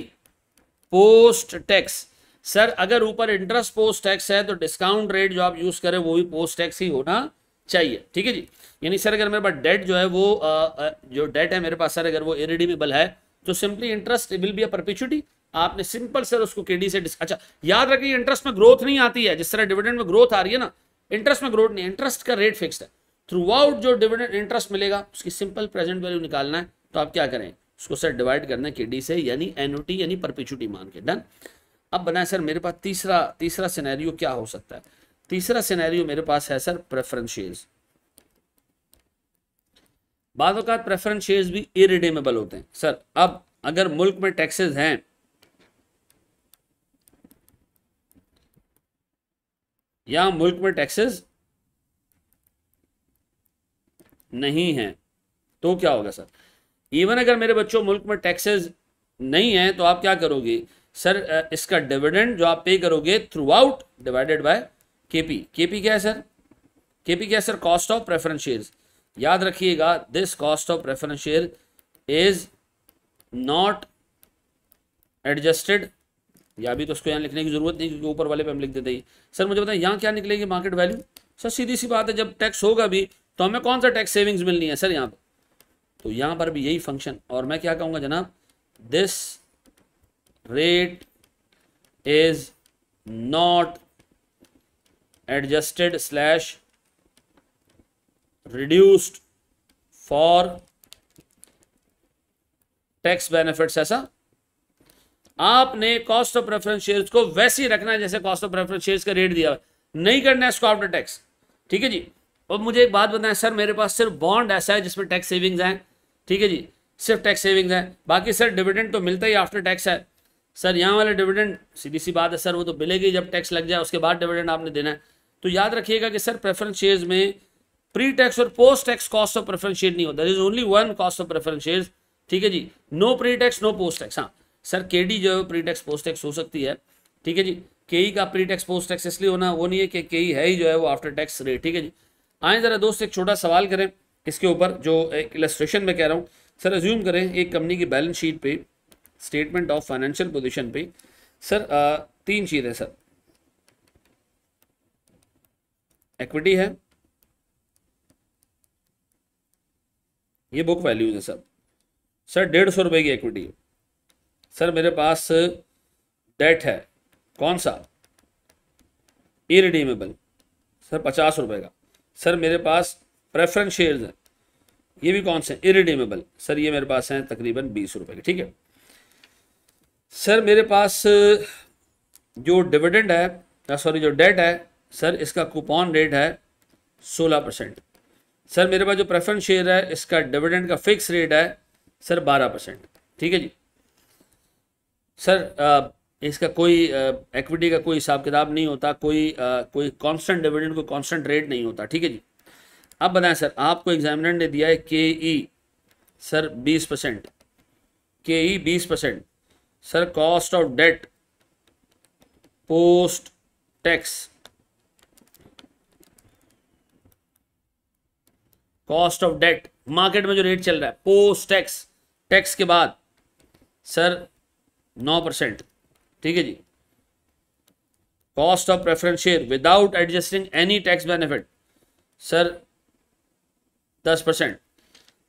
post tax sir अगर ऊपर इंटरेस्ट पोस्ट टैक्स है तो डिस्काउंट रेट जो आप यूज करें वो भी पोस्ट टैक्स ही होना चाहिए ठीक है जी यानी सर अगर मेरे पास डेट जो है वो आ, जो डेट है मेरे पास सर अगर वो इरिडीमेबल है तो simply interest will be a perpetuity आपने सिंपल सर उसको केडी से अच्छा याद रखिए इंटरेस्ट में ग्रोथ नहीं आती है जिस तरह डिविडेंड में ग्रोथ आ रही है ना इंटरेस्ट में ग्रोथ नहीं इंटरेस्ट का रेट फिक्स है थ्रू आउट जो डिविडेंड इंटरेस्ट मिलेगा उसकी सिंपल प्रेजेंट वैल्यू निकालना है तो आप क्या करें उसको सर डिवाइड करना के डी से यानी एनओटी यानी परपिचुटी मान के डन अब बनाए सर मेरे पास तीसरा तीसरा सिनेरियो क्या हो सकता है तीसरा सिनेरियो मेरे पास है सर प्रेफरेंस शेयर्स बाद प्रेफरेंस शेयर्स भी इरिडेमेबल होते हैं सर अब अगर मुल्क में टैक्सेस हैं या मुल्क में टैक्सेस नहीं है तो क्या होगा सर इवन अगर मेरे बच्चों मुल्क में टैक्सेस नहीं है तो आप क्या करोगे सर इसका डिविडेंड जो आप पे करोगे throughout divided by KP KP क्या है सर केपी क्या है sir cost of preference share याद रखिएगा this cost of preference share is not adjusted या भी तो उसको यहाँ लिखने की ज़रूरत नहीं क्योंकि ऊपर वाले पे हम लिख देते हैं सर मुझे बताएं यहाँ क्या निकलेगी मार्केट वैल्यू सर सीधी सी बात है जब टैक्स होगा भी तो हमें कौन सा टैक्स सेविंग्स मिलनी है सर यहाँ पर तो यहाँ पर भी यही फंक्शन और मैं क्या कहूँगा जनाब this rate is not adjusted slash reduced for tax benefits ऐसा आपने कॉस्ट ऑफ प्रेफरेंस शेयर्स को वैसे ही रखना है जैसे कॉस्ट ऑफ प्रेफरेंस शेयर्स का रेट दिया हुआ नहीं करना है इसको टैक्स ठीक है जी और मुझे एक बात बताएं सर मेरे पास सिर्फ बॉन्ड ऐसा है जिसमें टैक्स सेविंग्स हैं ठीक है जी सिर्फ टैक्स सेविंग्स हैं बाकी सर डिविडेंड तो मिलता ही आफ्टर टैक्स है सर यहाँ वाला डिविडेंड सीधी सी बात है सर वो तो मिलेगी जब टैक्स लग जाए उसके बाद डिविडेंड आपने देना है तो याद रखिएगा कि सर प्रेफरेंस शेयर्स में प्री टैक्स और post tax cost of preference share नहीं होता is only one cost of preference share ठीक है जी no pre tax no post tax हाँ सर के डी जो है प्रीटेक्स पोस्टेक्स हो सकती है ठीक है जी के ई e का प्रीटेक्स पोस्टेक्स इसलिए होना वो नहीं है कि के ई e है ही जो है वो आफ्टर टैक्स रेट ठीक है जी आए ज़रा दोस्त एक छोटा सवाल करें इसके ऊपर जो एक इलस्ट्रेशन में कह रहा हूँ सर एज्यूम करें एक कंपनी की बैलेंस शीट पे स्टेटमेंट ऑफ फाइनेंशियल पोजिशन पे सर आ, तीन चीज़ें सर एक्विटी है ये बुक वैल्यूज है सर सर डेढ़ सौ रुपये की एक्विटी है सर मेरे पास डेट है कौन सा इरिडीमेबल सर पचास रुपए का सर मेरे पास प्रेफरेंस शेयर्स हैं ये भी कौन से हैं इरिडीमेबल सर ये मेरे पास हैं तकरीबन बीस रुपए के ठीक है सर मेरे पास जो डिविडेंड है सॉरी जो डेट है सर इसका कूपन रेट है सोलह परसेंट सर मेरे पास जो प्रेफरेंस शेयर है इसका डिविडेंड का फिक्स रेट है सर बारह परसेंट ठीक है जी सर इसका कोई एक्विटी का कोई हिसाब किताब नहीं होता कोई कोई कांस्टेंट डिविडेंड कोई कांस्टेंट रेट नहीं होता ठीक है जी अब बताएं सर आपको एग्जामिनर ने दिया है के ई e, सर बीस परसेंट के ई e, बीस percent sir cost of debt post tax cost of debt market में जो रेट चल रहा है पोस्ट टैक्स टैक्स के बाद सर नौ परसेंट ठीक है जी cost of preference share without adjusting any tax benefit sir दस परसेंट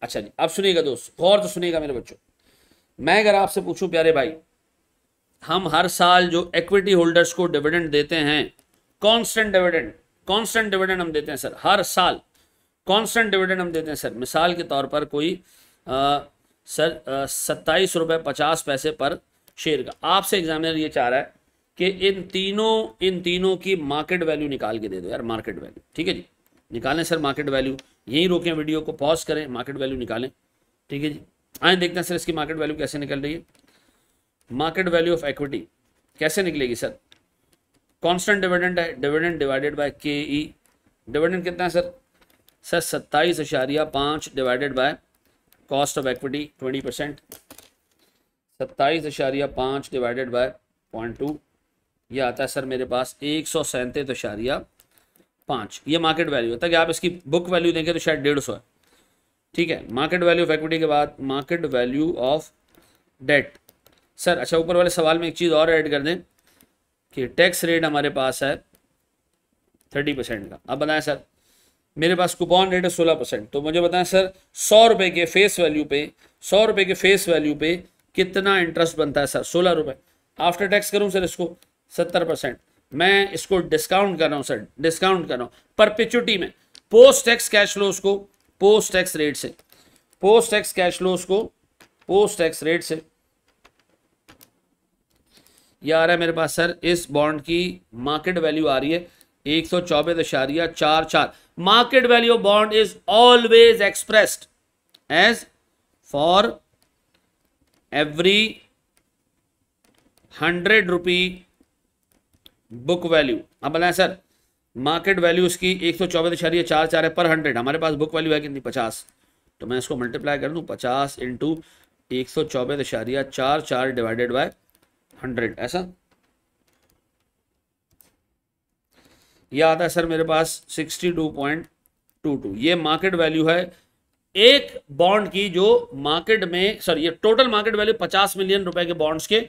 अच्छा जी अब सुनिएगा दोस्त गौर तो सुनिएगा मेरे बच्चों मैं अगर आपसे पूछूं प्यारे भाई हम हर साल जो इक्विटी होल्डर्स को डिविडेंड देते हैं कांस्टेंट डिविडेंड कांस्टेंट डिविडेंड हम देते हैं सर हर साल कांस्टेंट डिविडेंड हम देते हैं सर मिसाल के तौर पर कोई आ, सर सत्ताईस रुपये पचास पैसे पर शेयर का आपसे एग्जामिनर ये चाह रहा है कि इन तीनों इन तीनों की मार्केट वैल्यू निकाल के दे दो यार मार्केट वैल्यू ठीक है जी निकालें सर मार्केट वैल्यू यहीं रोकें वीडियो को पॉज करें मार्केट वैल्यू निकालें ठीक है जी आए देखते हैं सर इसकी मार्केट वैल्यू कैसे निकल रही है मार्केट वैल्यू ऑफ एक्विटी कैसे निकलेगी सर कॉन्स्टेंट डिविडेंट है dividend divided by K E dividend कितना है सर सर सत्ताईस अशारिया पाँच divided by cost of equity twenty percent सत्ताईस अशारिया पाँच डिवाइडेड बाय पॉइंट टू ये आता है सर मेरे पास एक सौ सैंतीस अशारिया पाँच ये मार्केट वैल्यू है ताकि आप इसकी बुक वैल्यू देंगे तो शायद डेढ़ सौ है ठीक है मार्केट वैल्यू ऑफ एक्विटी के बाद market value of debt sir अच्छा ऊपर वाले सवाल में एक चीज़ और ऐड कर दें कि टैक्स रेट हमारे पास है थर्टी परसेंट का अब बताएं सर मेरे पास कूपन रेट है सोलह परसेंट तो मुझे बताएं सर सौ रुपये के फेस वैल्यू पे सौ रुपये के फेस वैल्यू पे कितना इंटरेस्ट बनता है सर सोलह रुपये आफ्टर टैक्स करूँ सर इसको सत्तर परसेंट मैं इसको डिस्काउंट कर रहा हूँ सर डिस्काउंट कर रहा हूँ परपिचुटी में पोस्ट टैक्स कैश लो उसको पोस्ट टैक्स रेट से पोस्ट टैक्स कैश लो उसको पोस्ट टैक्स रेट से यह आ रहा है मेरे पास सर इस बॉन्ड की मार्केट वैल्यू आ रही है एक सौ चौबीस दशारिया चार चार market value bond is always expressed as for every hundred rupee book value अब बनाए सर मार्केट वैल्यू उसकी एक सौ चौबीस दशहरी चार चार है पर हंड्रेड हमारे पास बुक वैल्यू है कितनी पचास तो मैं इसको मल्टीप्लाई कर दूँ पचास इंटू एक सौ चौबीस इशारिया चार चार डिवाइडेड बाय हंड्रेड ऐसा यह आता है सर मेरे पास sixty two point two two ये मार्केट वैल्यू है एक बॉन्ड की जो मार्केट में सॉरी ये टोटल मार्केट वैल्यू पचास मिलियन रुपए के बॉन्ड्स के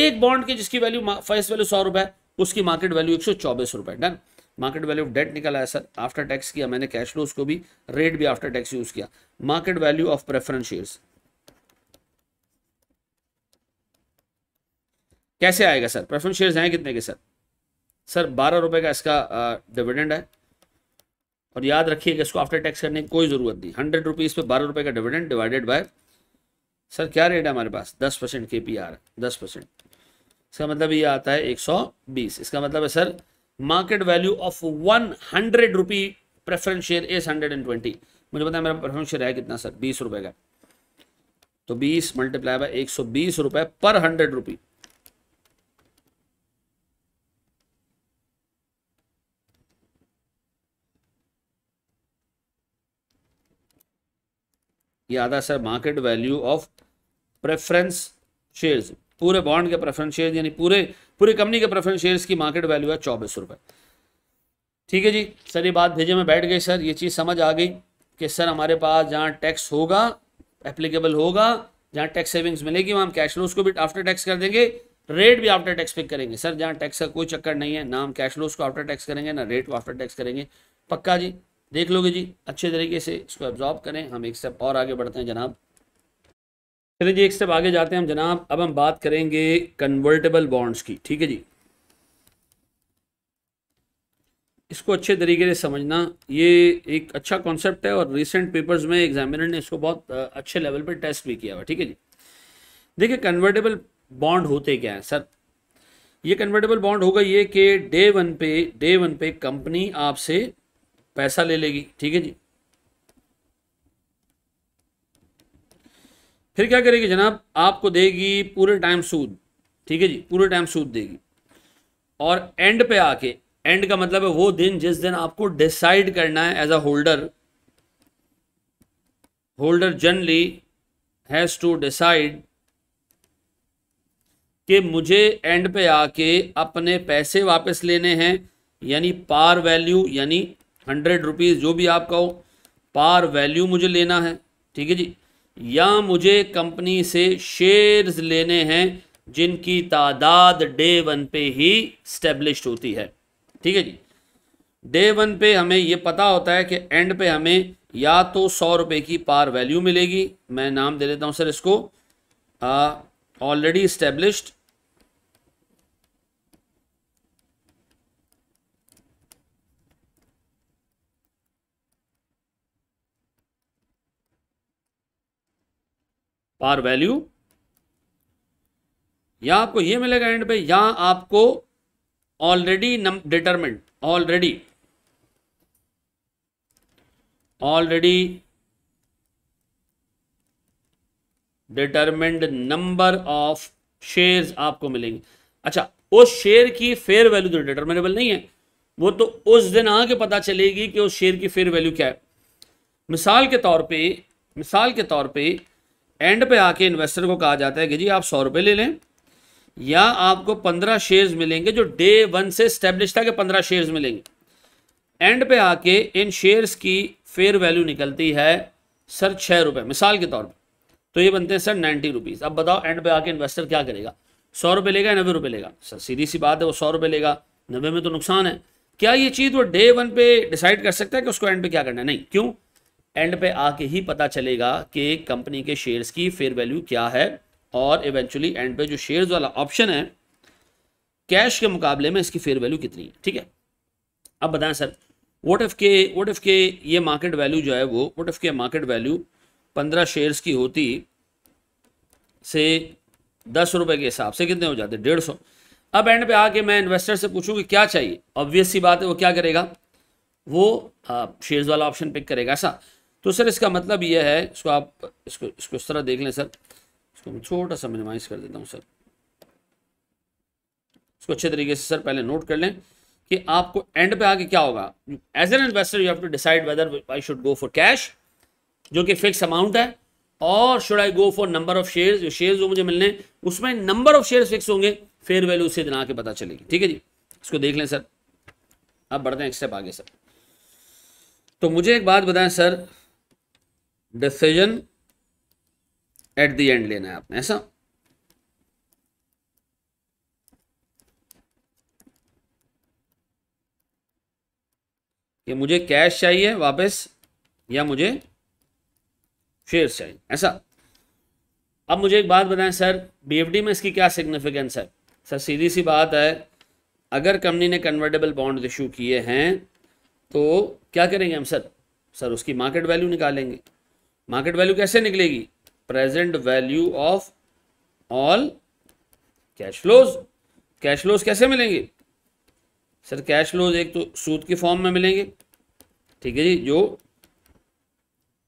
एक बॉन्ड की जिसकी वैल्यू फेस वैल्यू सौ रुपए उसकी मार्केट वैल्यू एक सौ चौबीस रुपए done market value of debt निकला है सर आफ्टर टैक्स किया मैंने कैश लो उसको भी रेट भी आफ्टर टैक्स यूज किया market value of preference share कैसे आएगा सर प्रेफरेंस शेयर्स हैं कितने के सर सर बारह रुपए का इसका डिविडेंड uh, है और याद कि इसको आफ्टर टैक्स करने की कोई ज़रूरत नहीं हंड्रेड रुपीज़ पे बारह रुपये का डिविडेंड डिवाइडेड बाय सर क्या रेट है हमारे पास दस परसेंट के पी आर दस परसेंट इसका मतलब ये आता है एक सौ बीस इसका मतलब है sir market value of one hundred rupee preference share is hundred and twenty मुझे पता है मेरा प्रेफरेंस शेयर है कितना सर बीस रुपये का तो बीस मल्टीप्लाई बाय एक सौ बीस रुपये पर हंड्रेड रुपी ये है sir market value of preference shares पूरे बॉन्ड के प्रेफरेंस शेयर्स यानी पूरे पूरी कंपनी के प्रेफरेंस शेयर्स की मार्केट वैल्यू है चौबीस रुपये ठीक है जी सर ये बात भेजे में बैठ गई सर ये चीज़ समझ आ गई कि सर हमारे पास जहाँ टैक्स होगा एप्लीकेबल होगा जहाँ टैक्स सेविंग्स मिलेगी वहाँ हम कैश लोस को भी आफ्टर टैक्स कर देंगे रेट भी आफ्टर टैक्स पिक करेंगे सर जहाँ टैक्स का कोई चक्कर नहीं है ना हम कैश लोस को आफ्टर टैक्स करेंगे ना रेट को आफ्टर टैक्स करेंगे पक्का जी देख लोगे जी अच्छे तरीके से इसको एब्जॉर्ब करें हम एक स्टेप और आगे बढ़ते हैं जनाब चलिए जी एक स्टेप आगे जाते हैं हम जनाब अब हम बात करेंगे कन्वर्टेबल बॉन्ड्स की ठीक है जी इसको अच्छे तरीके से समझना ये एक अच्छा कॉन्सेप्ट है और रिसेंट पेपर्स में एग्जामिनर ने इसको बहुत अच्छे लेवल पर टेस्ट भी किया हुआ ठीक है जी देखिए कन्वर्टेबल बॉन्ड होते क्या हैं सर ये कन्वर्टेबल बॉन्ड होगा ये कि डे वन पे डे वन पे कंपनी आपसे पैसा ले लेगी ठीक है जी फिर क्या करेगी जनाब आपको देगी पूरे टाइम सूद ठीक है जी पूरे टाइम सूद देगी और एंड पे आके एंड का मतलब है वो दिन जिस दिन आपको डिसाइड करना है as a holder holder generally has to decide कि मुझे एंड पे आके अपने पैसे वापस लेने हैं यानी पार वैल्यू यानी हंड्रेड रुपीज़ जो भी आप कहो पार वैल्यू मुझे लेना है ठीक है जी या मुझे कंपनी से शेयर्स लेने हैं जिनकी तादाद डे वन पे ही स्टेब्लिश होती है ठीक है जी डे वन पे हमें ये पता होता है कि एंड पे हमें या तो सौ रुपये की पार वैल्यू मिलेगी मैं नाम दे देता हूँ सर इसको ऑलरेडी इस्टेब्लिश्ड पार वैल्यू या आपको ये मिलेगा एंड पे या आपको already number determined already already determined number of shares आपको मिलेंगे अच्छा उस शेयर की फेयर वैल्यू तो डिटर्मिनेबल नहीं है वो तो उस दिन आके पता चलेगी कि उस शेयर की फेयर वैल्यू क्या है मिसाल के तौर पे मिसाल के तौर पे एंड पे आके इन्वेस्टर को कहा जाता है कि जी आप सौ रुपये ले लें या आपको पंद्रह शेयर्स मिलेंगे जो डे वन से स्टेब्लिश था कि पंद्रह शेयर्स मिलेंगे एंड पे आके इन शेयर्स की फेयर वैल्यू निकलती है सर छः रुपये मिसाल के तौर पर तो ये बनते हैं सर नाइन्टी रुपीज़ अब बताओ एंड पे आके इन्वेस्टर क्या करेगा सौ रुपये लेगा या नब्बे रुपये लेगा सर सीधी सी बात है वो सौ रुपये लेगा नब्बे में तो नुकसान है क्या ये चीज़ वो डे वन पे डिसाइड कर सकता है कि उसको एंड पे क्या करना है नहीं क्यों एंड पे आके ही पता चलेगा कि कंपनी के शेयर्स की फेयर वैल्यू क्या है और इवेंचुअली एंड पे जो शेयर्स वाला ऑप्शन है कैश के मुकाबले में इसकी फेयर वैल्यू कितनी है ठीक है अब बताएं सर वोट एफ के वोट एफ के ये मार्केट वैल्यू जो है वो वोट एफ के मार्केट वैल्यू पंद्रह शेयर्स की होती से दस रुपए के हिसाब से कितने हो जाते डेढ़ सौ अब एंड पे आके मैं इन्वेस्टर से पूछूँ कि क्या चाहिए ऑब्वियस सी बात है वो क्या करेगा वो शेयर्स वाला ऑप्शन पिक करेगा ऐसा तो सर इसका मतलब यह है इसको आप इसको इसको इस तरह देख लें सर इसको मैं छोटा सा मिनिमाइज कर देता हूँ सर इसको अच्छे तरीके से सर पहले नोट कर लें कि आपको एंड पे आके क्या होगा as an investor you have to decide whether I should go for cash जो कि फिक्स अमाउंट है और should I go for number of share जो शेयर जो मुझे मिलने उसमें नंबर ऑफ शेयर फिक्स होंगे फेयर वैल्यू उसी दिन आके पता चलेगी ठीक है जी इसको देख लें सर अब बढ़ते हैं एक स्टेप आगे सर तो मुझे एक बात बताएं sir decision at the end लेना है आपने ऐसा कि मुझे कैश चाहिए वापस या मुझे शेयर चाहिए ऐसा अब मुझे एक बात बताएं सर बीएफडी में इसकी क्या सिग्निफिकेंस है सर सीधी सी बात है अगर कंपनी ने कन्वर्टेबल बॉन्ड इशू किए हैं तो क्या करेंगे हम सर सर उसकी मार्केट वैल्यू निकालेंगे मार्केट वैल्यू कैसे निकलेगी present value of all cash flows cash flows कैसे मिलेंगे सर कैश फ्लोज एक तो सूद के फॉर्म में मिलेंगे ठीक है जी जो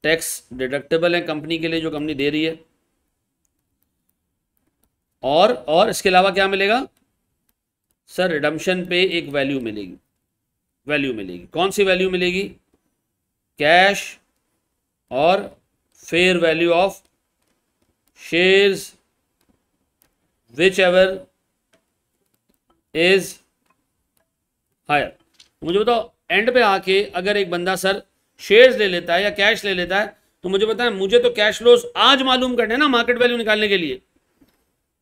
टैक्स डिडक्टेबल है कंपनी के लिए जो कंपनी दे रही है और और इसके अलावा क्या मिलेगा सर रिडम्शन पे एक वैल्यू मिलेगी वैल्यू मिलेगी कौन सी वैल्यू मिलेगी कैश और fair value of shares whichever is higher मुझे बताओ एंड पे आके अगर एक बंदा सर शेयर्स ले लेता है या कैश ले लेता है तो मुझे बताए मुझे तो कैश लॉस आज मालूम करना है ना मार्केट वैल्यू निकालने के लिए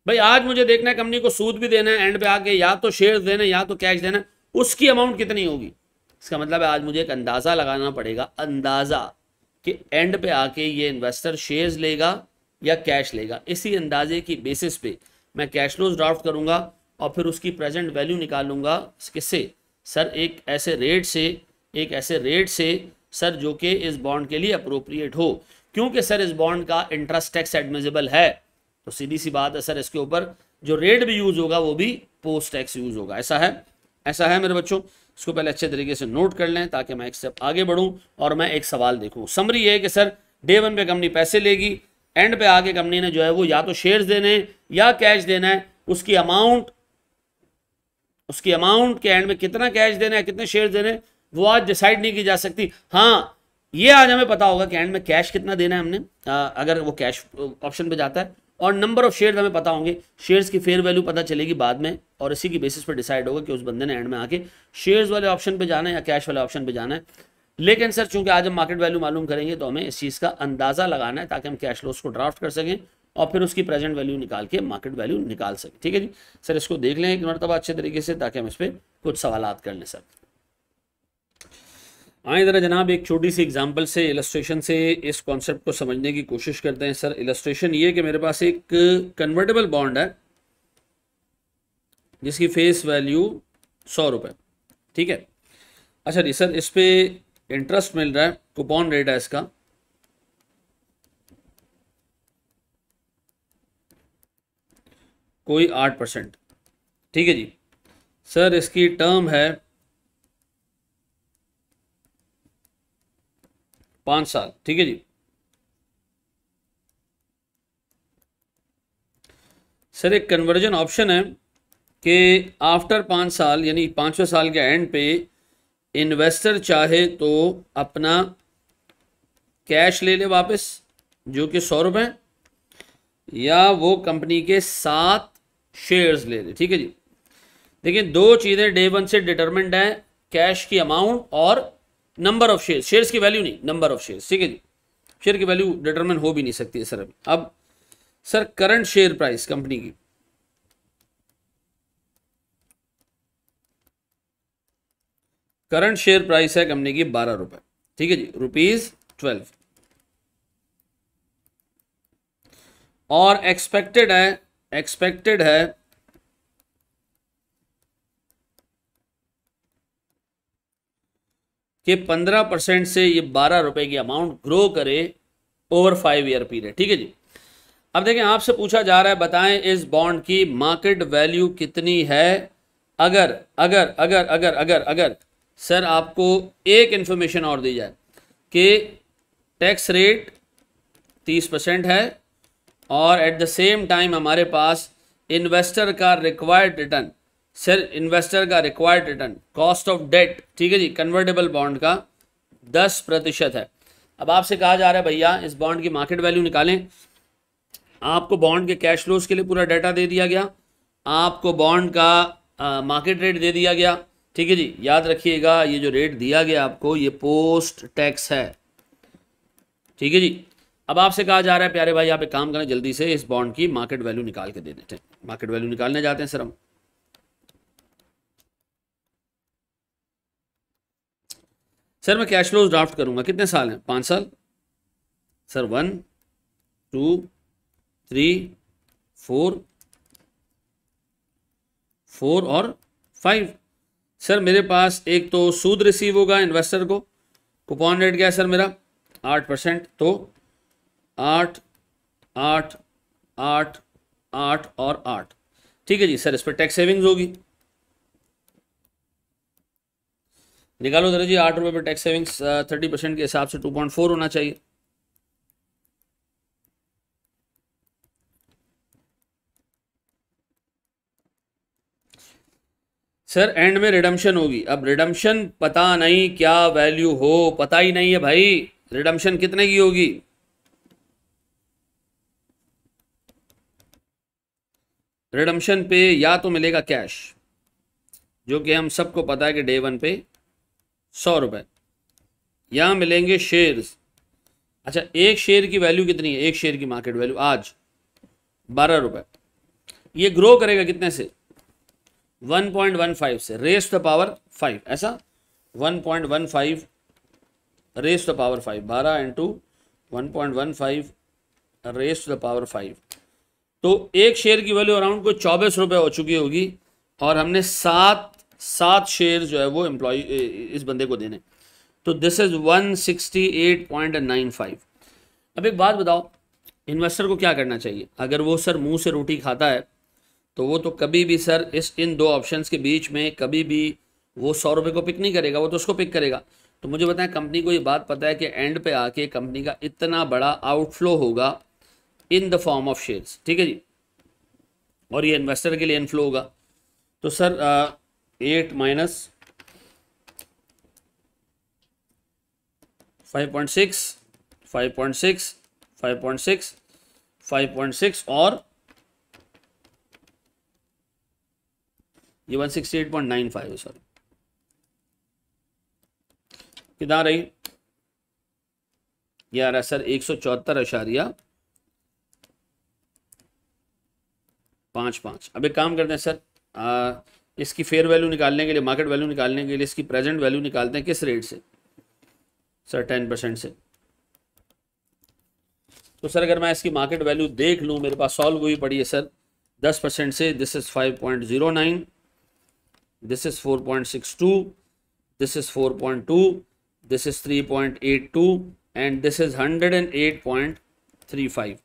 भाई आज मुझे देखना है कंपनी को सूद भी देना है एंड पे आके या तो शेयर्स देना या तो कैश देना है उसकी अमाउंट कितनी होगी इसका मतलब है आज मुझे एक अंदाज़ा लगाना पड़ेगा अंदाज़ा कि एंड पे आके ये इन्वेस्टर शेयर्स लेगा या कैश लेगा इसी अंदाजे की बेसिस पे मैं कैश फ्लोज ड्राफ्ट करूँगा और फिर उसकी प्रेजेंट वैल्यू निकालूंगा किससे सर एक ऐसे रेट से एक ऐसे रेट से सर जो कि इस बॉन्ड के लिए अप्रोप्रिएट हो क्योंकि सर इस बॉन्ड का इंटरेस्ट टैक्स एडमिजिबल है तो सीधी सी बात है सर इसके ऊपर जो रेट भी यूज़ होगा वो भी पोस्ट टैक्स यूज़ होगा ऐसा है ऐसा है मेरे बच्चों इसको पहले अच्छे तरीके से नोट कर लें ताकि मैं एक स्टेप आगे बढ़ूँ और मैं एक सवाल देखूं समरी है कि सर डे वन पे कंपनी पैसे लेगी एंड पे आके कंपनी ने जो है वो या तो शेयर्स देने या कैश देना है उसकी अमाउंट उसकी अमाउंट के एंड में कितना कैश देना है कितने शेयर देने वो आज डिसाइड नहीं की जा सकती हाँ ये आज हमें पता होगा कि एंड में कैश कितना देना है हमने आ, अगर वो कैश ऑप्शन पर जाता है और नंबर ऑफ शेयर हमें पता होंगे शेयर्स की फेयर वैल्यू पता चलेगी बाद में और इसी की बेसिस पर डिसाइड होगा कि उस बंदे ने एंड में आके शेयर्स वाले ऑप्शन पे जाना है या कैश वाले ऑप्शन पे जाना है लेकिन सर चूंकि आज हम मार्केट वैल्यू मालूम करेंगे तो हमें इस चीज़ का अंदाज़ा लगाना है ताकि हम कैश लोस को ड्राफ्ट कर सकें और फिर उसकी प्रेजेंट वैल्यू निकाल के मार्केट वैल्यू निकाल सकें ठीक है जी सर इसको देख लें एक मरतबा अच्छे तरीके से ताकि हम इस पर कुछ सवाल कर लें सर आए ज़रा जनाब एक छोटी सी एग्जांपल से इलस्ट्रेशन से इस कॉन्सेप्ट को समझने की कोशिश करते हैं सर इलस्ट्रेशन ये कि मेरे पास एक कन्वर्टेबल बॉन्ड है जिसकी फेस वैल्यू सौ रुपये ठीक है अच्छा जी सर इस पर इंटरेस्ट मिल रहा है कूपन रेट है इसका कोई आठ परसेंट ठीक है जी सर इसकी टर्म है पांच साल ठीक है जी सर एक कन्वर्जन ऑप्शन है कि आफ्टर पांच साल यानी पांचवें साल के एंड पे इन्वेस्टर चाहे तो अपना कैश ले ले वापस जो कि सौ रुपए या वो कंपनी के सात शेयर्स ले ले ठीक है जी देखिए दो चीज़ें डे वन से डिटरमेंट है कैश की अमाउंट और नंबर ऑफ शेयर शेयर्स की वैल्यू नहीं नंबर ऑफ शेयर्स ठीक है जी शेयर की वैल्यू डिटरमिन हो भी नहीं सकती है सर अब sir current share price company की करंट शेयर प्राइस है कंपनी की बारह रुपए ठीक है जी रुपीज ट्वेल्व और एक्सपेक्टेड है एक्सपेक्टेड है कि पंद्रह परसेंट से ये बारह रुपए की अमाउंट ग्रो करे ओवर फाइव ईयर पीरियड ठीक है जी अब देखें आपसे पूछा जा रहा है बताएं इस बॉन्ड की मार्केट वैल्यू कितनी है अगर अगर अगर अगर अगर अगर सर आपको एक इन्फॉर्मेशन और दी जाए कि टैक्स रेट तीस परसेंट है और एट द सेम टाइम हमारे पास इन्वेस्टर का रिक्वायर्ड रिटर्न सर इन्वेस्टर का required return cost of debt ठीक है जी कन्वर्टेबल बॉन्ड का दस प्रतिशत है अब आपसे कहा जा रहा है भैया इस बॉन्ड की मार्केट वैल्यू निकालें आपको बॉन्ड के कैश फ्लोज के लिए पूरा डाटा दे दिया गया आपको बॉन्ड का मार्केट रेट दे दिया गया ठीक है जी याद रखिएगा ये जो रेट दिया गया आपको ये पोस्ट टैक्स है ठीक है जी अब आपसे कहा जा रहा है प्यारे भाई आप एक काम करें जल्दी से इस बॉन्ड की मार्केट वैल्यू निकाल के दे देते हैं मार्केट वैल्यू निकालने जाते हैं सर हम सर मैं कैश फ्लोज ड्राफ्ट करूँगा कितने साल हैं पाँच साल sir one two three four four और फाइव सर मेरे पास एक तो सूद रिसीव होगा इन्वेस्टर को कूपन रेट क्या है सर मेरा आठ परसेंट तो आठ आठ आठ आठ और आठ ठीक है जी सर इस पर टैक्स सेविंग्स होगी निकालो दर जी आठ रुपये पर टैक्स सेविंग्स थर्टी परसेंट के हिसाब से टू पॉइंट फोर होना चाहिए सर एंड में रिडम्शन होगी अब रिडम्शन पता नहीं क्या वैल्यू हो पता ही नहीं है भाई रिडम्शन कितने की होगी रिडम्शन पे या तो मिलेगा कैश जो कि हम सबको पता है कि डे वन पे सौ रुपये यहाँ मिलेंगे शेयर्स अच्छा एक शेयर की वैल्यू कितनी है एक शेयर की मार्केट वैल्यू आज बारह रुपये ये ग्रो करेगा कितने से 1.15 से रेस द पावर 5 ऐसा 1.15 रेस द पावर 5 बारह into one point one five raise the power 5 तो एक शेयर की वैल्यू अराउंड कोई चौबीस रुपये हो चुकी होगी और हमने सात सात शेयर जो है वो एम्प्लॉय इस बंदे को देने तो this is one sixty eight point nine five अब एक बात बताओ इन्वेस्टर को क्या करना चाहिए अगर वो सर मुंह से रोटी खाता है तो वो तो कभी भी सर इस इन दो ऑप्शंस के बीच में कभी भी वो सौ रुपये को पिक नहीं करेगा वो तो उसको पिक करेगा तो मुझे बताएं कंपनी को ये बात पता है कि एंड पे आके कंपनी का इतना बड़ा आउटफ्लो होगा in the form of shares ठीक है जी और ये इन्वेस्टर के लिए इनफ्लो होगा तो sir at minus five point six five point six five point six five point six और ये one sixty eight point nine five sorry कितना रही ये आ रहा सर एक सौ चौहत्तर अशारिया पांच पांच अब एक काम करते हैं सर इसकी फेयर वैल्यू निकालने के लिए मार्केट वैल्यू निकालने के लिए इसकी प्रेजेंट वैल्यू निकालते हैं किस रेट से सर टेन परसेंट से तो सर अगर मैं इसकी मार्केट वैल्यू देख लूँ मेरे पास सॉल्व हुई पड़ी है सर दस परसेंट से this is five point zero nine this is four point six two this is four point two this is three point eight two and this is hundred and eight point three five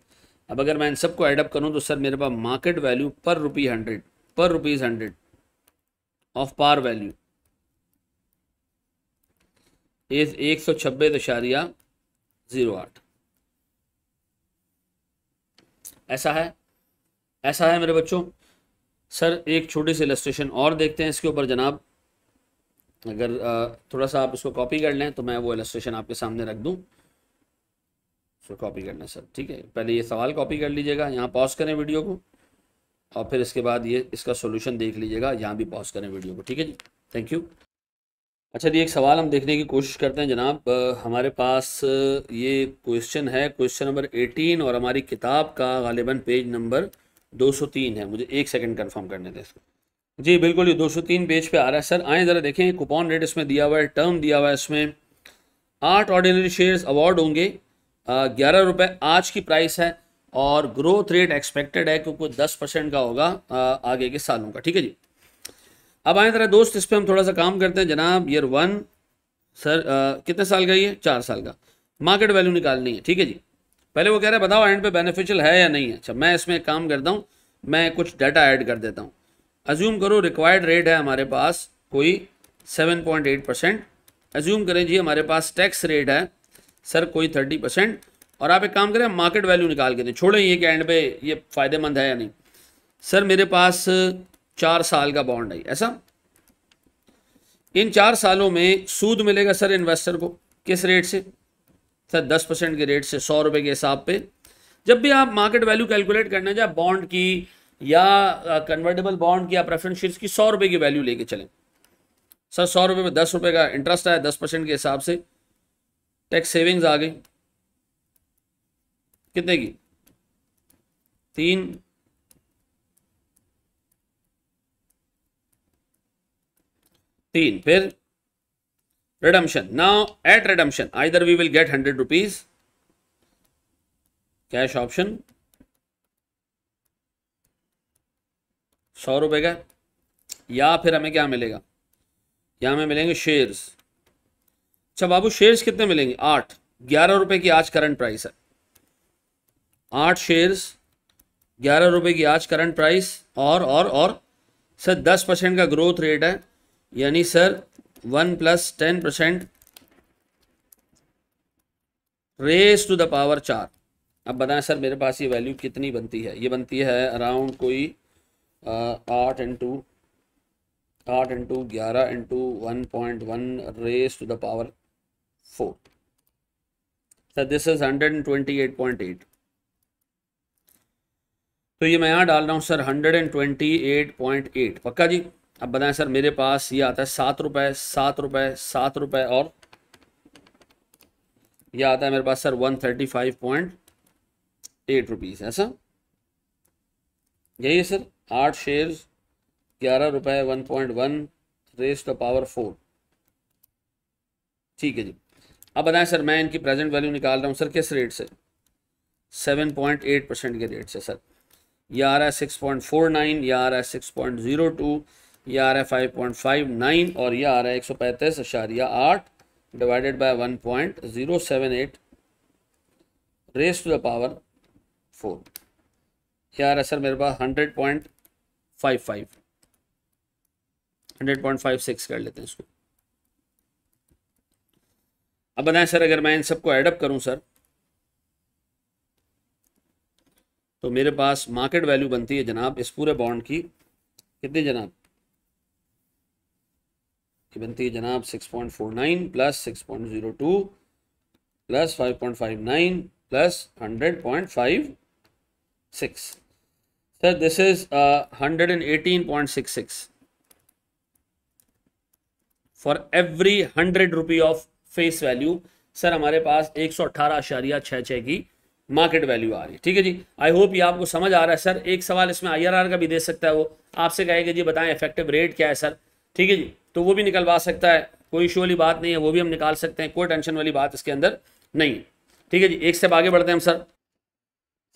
अब अगर मैं इन सबको add up करूँ तो sir मेरे पास market value per rupee hundred per rupees hundred of par value is एक सौ छब्बीस दशारिया जीरो आठ ऐसा है ऐसा है मेरे बच्चों सर एक छोटी सी इलस्ट्रेशन और देखते हैं इसके ऊपर जनाब अगर थोड़ा सा आप इसको कॉपी कर लें तो मैं वो इलस्ट्रेशन आपके सामने रख दूं इसको कॉपी करना सर ठीक है पहले ये सवाल कॉपी कर लीजिएगा यहाँ पॉज करें वीडियो को और फिर इसके बाद ये इसका सोल्यूशन देख लीजिएगा यहाँ भी पॉज करें वीडियो को ठीक है जी थैंक यू अच्छा जी एक सवाल हम देखने की कोशिश करते हैं जनाब हमारे पास ये क्वेश्चन है क्वेश्चन नंबर एटीन और हमारी किताब का गालिबा पेज नंबर 203 है मुझे एक सेकंड कंफर्म करने दें इसको जी बिल्कुल ये 203 पेज पे आ रहा है सर आए ज़रा देखें कूपन रेट इसमें दिया हुआ है टर्म दिया हुआ है इसमें आठ ऑर्डिनरी शेयर्स अवार्ड होंगे ग्यारह रुपये आज की प्राइस है और ग्रोथ रेट एक्सपेक्टेड है क्योंकि दस परसेंट का होगा आगे के सालों का ठीक है जी अब आए तरह दोस्त इस पर हम थोड़ा सा काम करते हैं जनाब ईयर वन सर आ, कितने साल का ये चार साल का मार्केट वैल्यू निकालनी है ठीक है जी पहले वो कह रहे हैं बताओ एंड पे बेनिफिशियल है या नहीं है अच्छा मैं इसमें काम करता हूँ मैं कुछ डाटा ऐड कर देता हूँ अज्यूम करो रिक्वायर्ड रेट है हमारे पास कोई seven point eight percent assume करें जी हमारे पास टैक्स रेट है सर कोई थर्टी परसेंट और आप एक काम करें मार्केट वैल्यू निकाल के दें छोड़ें ये कि एंड पे ये फ़ायदेमंद है या नहीं सर मेरे पास चार साल का बॉन्ड है ऐसा इन चार सालों में सूद मिलेगा सर इन्वेस्टर को किस रेट से सर दस परसेंट के रेट से सौ रुपये के हिसाब पे जब भी आप मार्केट वैल्यू कैलकुलेट करना जाए बॉन्ड की या कन्वर्टेबल बॉन्ड की या प्रेफरेंस शेयर्स की सौ रुपये की वैल्यू लेके चलें सर सौ रुपये में दस रुपये का इंटरेस्ट आया दस परसेंट के हिसाब से टैक्स सेविंग्स आ गई कितने की तीन तीन फिर redemption now at redemption either we will get hundred rupees cash option सौ रुपए का या फिर हमें क्या मिलेगा या हमें मिलेंगे शेयर्स अच्छा बाबू शेयर्स कितने मिलेंगे आठ ग्यारह रुपए की आज करंट प्राइस है आठ शेयर्स ग्यारह रुपये की आज करंट प्राइस और और और सर दस परसेंट का ग्रोथ रेट है यानी sir one plus ten percent raise to the power चार अब बताएं सर मेरे पास ये वैल्यू कितनी बनती है ये बनती है अराउंड कोई आठ इंटू आठ इंटू ग्यारह into one point one raise to the power four sir this is hundred and twenty eight point eight तो ये मैं यहाँ डाल रहा हूँ sir hundred and twenty eight point eight पक्का जी अब बताएं सर मेरे पास ये आता है सात रुपये सात रुपये सात रुपये और ये आता है मेरे पास sir one thirty five point eight rupees ऐसा यही है सर आठ शेयर ग्यारह रुपये one point one raise to power four ठीक है जी अब बताएं सर मैं इनकी प्रेजेंट वैल्यू निकाल रहा हूँ सर किस रेट से सेवन पॉइंट एट परसेंट के रेट से सर ये आ रहा है सिक्स पॉइंट फोर नाइन ये आ रहा है सिक्स पॉइंट ज़ीरो टू ये आ रहा है फाइव पॉइंट फाइव नाइन और ये आ रहा है एक सौ पैंतीस अशारिया आठ divided by one point zero seven eight raise to the power four ये आ रहा है सर मेरे पास hundred point five five hundred point five six कर लेते हैं इसको अब बताएं सर अगर मैं इन सबको एडअप करूं सर तो मेरे पास मार्केट वैल्यू बनती है जनाब इस पूरे बॉन्ड की कितनी जनाब की बनती है जनाब 6.49 plus 6.02 plus 5.59 plus 100.56 sir this is 118.66 for every hundred rupee of face value sir हमारे पास एक सौ अठारह आशारिया छः छः की मार्केट वैल्यू आ रही है ठीक है जी आई होप ये आपको समझ आ रहा है सर एक सवाल इसमें आईआरआर का भी दे सकता है वो आपसे कहेगा जी बताएं इफेक्टिव रेट क्या है सर ठीक है जी तो वो भी निकलवा सकता है कोई इशू वाली बात नहीं है वो भी हम निकाल सकते हैं कोई टेंशन वाली बात इसके अंदर नहीं है ठीक है जी एक स्टेप आगे बढ़ते हैं हम सर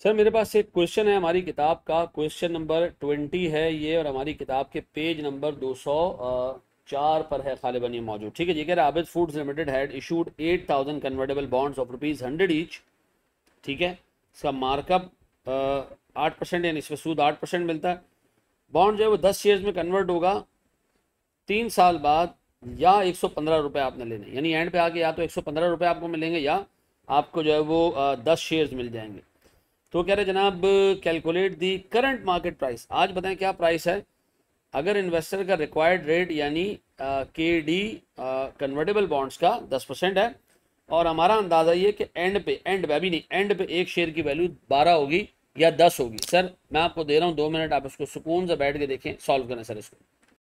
सर मेरे पास एक क्वेश्चन है हमारी किताब का क्वेश्चन नंबर ट्वेंटी है ये और हमारी किताब के पेज नंबर दो सौ चार पर है खालिबन ये मौजूद ठीक है जी कह रहे Abid foods limited had issued eight thousand convertible bonds of rupees hundred each ठीक है इसका मार्कअप आठ परसेंट यानी इसमें सूद आठ परसेंट मिलता है बॉन्ड जो है वो दस शेयर्स में कन्वर्ट होगा तीन साल बाद या एक सौ पंद्रह रुपये आपने लेने यानी एंड पे आके या तो एक सौ पंद्रह रुपये आपको मिलेंगे या आपको जो है वो दस शेयर्स मिल जाएंगे तो कह रहे जनाब calculate the current market price आज बताएं क्या प्राइस है अगर इन्वेस्टर का रिक्वायर्ड रेट यानी के डी कन्वर्टेबल बॉन्ड्स का दस परसेंट है और हमारा अंदाज़ा ये कि एंड पे एंड पे अभी नहीं एंड पे एक शेयर की वैल्यू बारह होगी या दस होगी सर मैं आपको दे रहा हूँ दो मिनट आप इसको सुकून से बैठ के देखें सॉल्व करें सर इसको